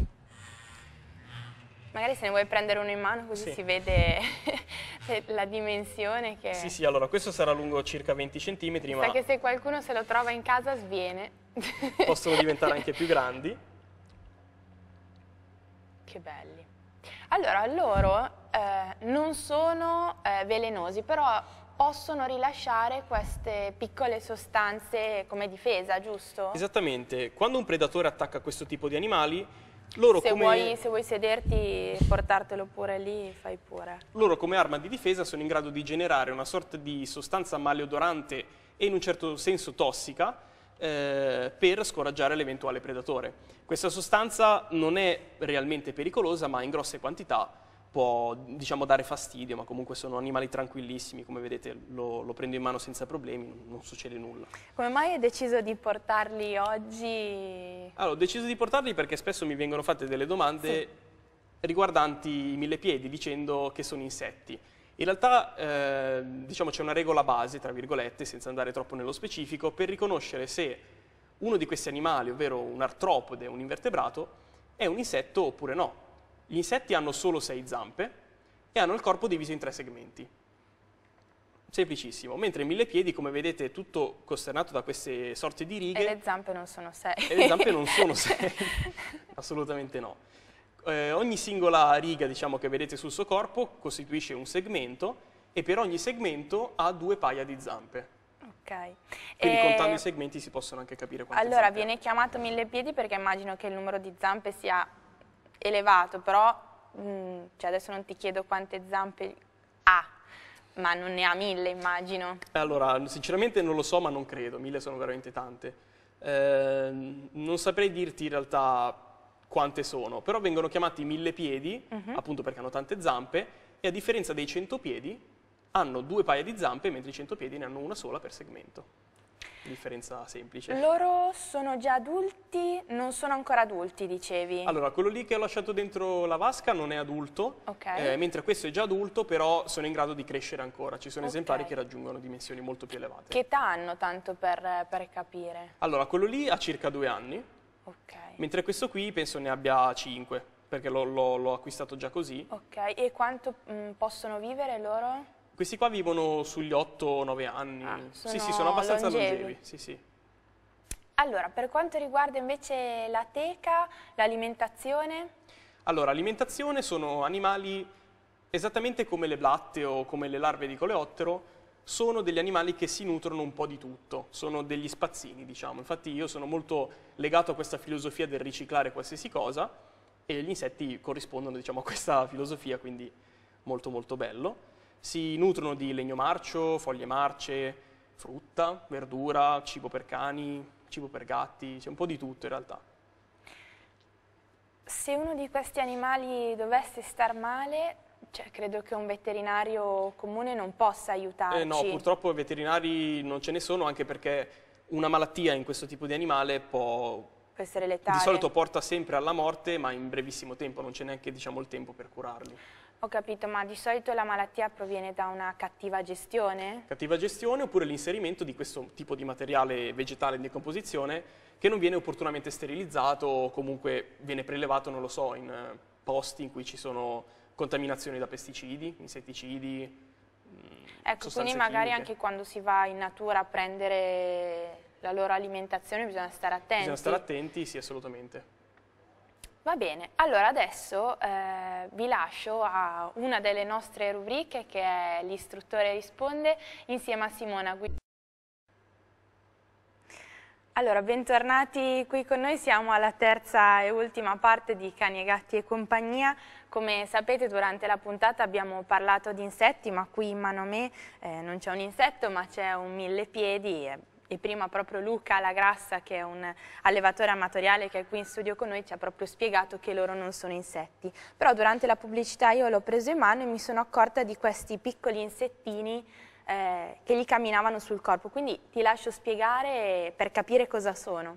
Magari se ne vuoi prendere uno in mano così sì. si vede la dimensione che... Sì, sì, allora questo sarà lungo circa 20 cm, ma... Sa che se qualcuno se lo trova in casa sviene. Possono diventare anche più grandi. Che belli. Allora, loro eh, non sono eh, velenosi, però possono rilasciare queste piccole sostanze come difesa, giusto? Esattamente. Quando un predatore attacca questo tipo di animali, loro se, come... vuoi, se vuoi sederti e portartelo pure lì, fai pure. Loro come arma di difesa sono in grado di generare una sorta di sostanza maleodorante e in un certo senso tossica, eh, per scoraggiare l'eventuale predatore. Questa sostanza non è realmente pericolosa, ma in grosse quantità può diciamo, dare fastidio, ma comunque sono animali tranquillissimi, come vedete lo, lo prendo in mano senza problemi, non succede nulla. Come mai hai deciso di portarli oggi? Allora, ho deciso di portarli perché spesso mi vengono fatte delle domande sì. riguardanti i millepiedi, dicendo che sono insetti. In realtà eh, diciamo, c'è una regola base, tra virgolette, senza andare troppo nello specifico, per riconoscere se uno di questi animali, ovvero un artropode, un invertebrato, è un insetto oppure no. Gli insetti hanno solo sei zampe e hanno il corpo diviso in tre segmenti. Semplicissimo, mentre mille piedi, come vedete, è tutto costernato da queste sorte di righe. E le zampe non sono sei. E le zampe non sono sei, assolutamente no eh, ogni singola riga diciamo, che vedete sul suo corpo costituisce un segmento e per ogni segmento ha due paia di zampe. Ok. Quindi e... Eh, contando i segmenti si possono anche capire quanti Allora viene chiamato mille piedi perché immagino che il numero di zampe sia elevato, però mh, mm, cioè adesso non ti chiedo quante zampe ha, ma non ne ha mille immagino. Eh, allora sinceramente non lo so ma non credo, mille sono veramente tante. Eh, non saprei dirti in realtà quante sono, però vengono chiamati mille piedi, uh mhm. -huh. appunto perché hanno tante zampe, e a differenza dei centopiedi hanno due paia di zampe, mentre i centopiedi ne hanno una sola per segmento. Differenza semplice. Loro sono già adulti, non sono ancora adulti, dicevi. Allora, quello lì che ho lasciato dentro la vasca non è adulto, okay. eh, mentre questo è già adulto, però sono in grado di crescere ancora. Ci sono okay. esemplari che raggiungono dimensioni molto più elevate. Che età hanno, tanto per, per capire? Allora, quello lì ha circa due anni, Okay. Mentre questo qui penso ne abbia 5, perché l'ho acquistato già così. Ok, e quanto mh, mm, possono vivere loro? Questi qua vivono sugli 8-9 anni. Ah, sì, sì, sono abbastanza longevi. longevi. Sì, sì. Allora, per quanto riguarda invece la teca, l'alimentazione? Allora, alimentazione sono animali esattamente come le blatte o come le larve di coleottero, sono degli animali che si nutrono un po' di tutto, sono degli spazzini diciamo, infatti io sono molto legato a questa filosofia del riciclare qualsiasi cosa e gli insetti corrispondono diciamo, a questa filosofia, quindi molto molto bello. Si nutrono di legno marcio, foglie marce, frutta, verdura, cibo per cani, cibo per gatti, c'è un po' di tutto in realtà. Se uno di questi animali dovesse star male, cioè, credo che un veterinario comune non possa aiutarci. Eh no, purtroppo veterinari non ce ne sono, anche perché una malattia in questo tipo di animale può... può essere letale. Di solito porta sempre alla morte, ma in brevissimo tempo, non c'è neanche diciamo, il tempo per curarli. Ho capito, ma di solito la malattia proviene da una cattiva gestione? Cattiva gestione oppure l'inserimento di questo tipo di materiale vegetale in decomposizione che non viene opportunamente sterilizzato o comunque viene prelevato, non lo so, in eh, posti in cui ci sono contaminazioni da pesticidi, insetticidi. Mh, mm, ecco, quindi magari chimiche. anche quando si va in natura a prendere la loro alimentazione bisogna stare attenti. Bisogna stare attenti, sì, assolutamente. Va bene, allora adesso eh, vi lascio a una delle nostre rubriche che è l'istruttore risponde insieme a Simona Guidi. Allora, bentornati qui con noi, siamo alla terza e ultima parte di Cani e Gatti e Compagnia. Come sapete durante la puntata abbiamo parlato di insetti, ma qui in mano a me eh, non c'è un insetto ma c'è un millepiedi e, e prima proprio Luca Lagrassa, che è un allevatore amatoriale che è qui in studio con noi, ci ha proprio spiegato che loro non sono insetti. Però durante la pubblicità io l'ho preso in mano e mi sono accorta di questi piccoli insettini eh, che gli camminavano sul corpo. Quindi ti lascio spiegare per capire cosa sono.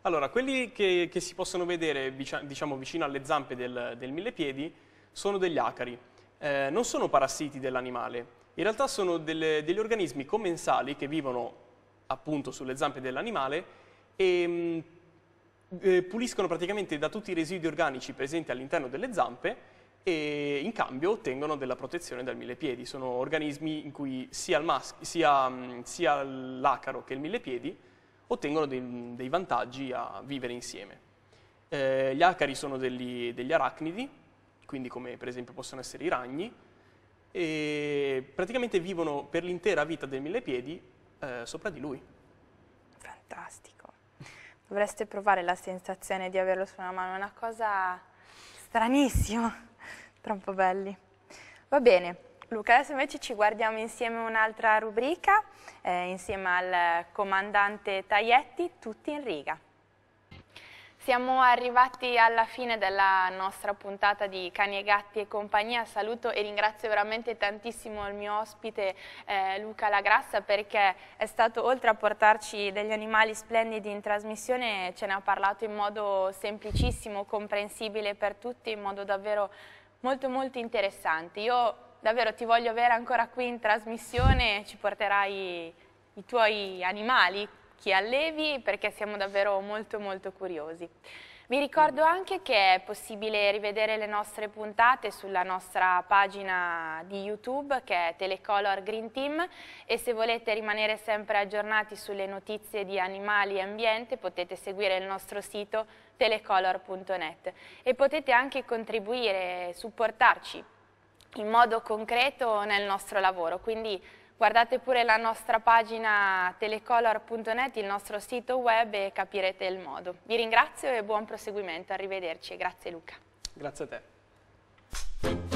Allora, quelli che, che si possono vedere diciamo, vicino alle zampe del, del millepiedi sono degli acari. Eh, non sono parassiti dell'animale, in realtà sono delle, degli organismi commensali che vivono appunto sulle zampe dell'animale e mh, mm, eh, puliscono praticamente da tutti i residui organici presenti all'interno delle zampe e in cambio ottengono della protezione dal millepiedi. Sono organismi in cui sia, mm, l'acaro che il millepiedi ottengono dei, dei, vantaggi a vivere insieme. Eh, gli acari sono degli, degli arachnidi, quindi come per esempio possono essere i ragni, e praticamente vivono per l'intera vita del millepiedi eh, sopra di lui. Fantastico. Dovreste provare la sensazione di averlo sulla mano, è una cosa stranissima troppo belli. Va bene, Luca, adesso invece ci guardiamo insieme un'altra rubrica, eh, insieme al comandante Taietti, tutti in riga. Siamo arrivati alla fine della nostra puntata di Cani e Gatti e compagnia. Saluto e ringrazio veramente tantissimo il mio ospite eh, Luca Lagrassa perché è stato, oltre a portarci degli animali splendidi in trasmissione, ce ne ha parlato in modo semplicissimo, comprensibile per tutti, in modo davvero molto molto interessanti. Io davvero ti voglio avere ancora qui in trasmissione, ci porterai i tuoi animali, chi allevi, perché siamo davvero molto molto curiosi. Vi ricordo mm. anche che è possibile rivedere le nostre puntate sulla nostra pagina di YouTube che è Telecolor Green Team e se volete rimanere sempre aggiornati sulle notizie di animali e ambiente potete seguire il nostro sito telecolor.net e potete anche contribuire, supportarci in modo concreto nel nostro lavoro, quindi guardate pure la nostra pagina telecolor.net, il nostro sito web e capirete il modo. Vi ringrazio e buon proseguimento, arrivederci grazie Luca. Grazie a te.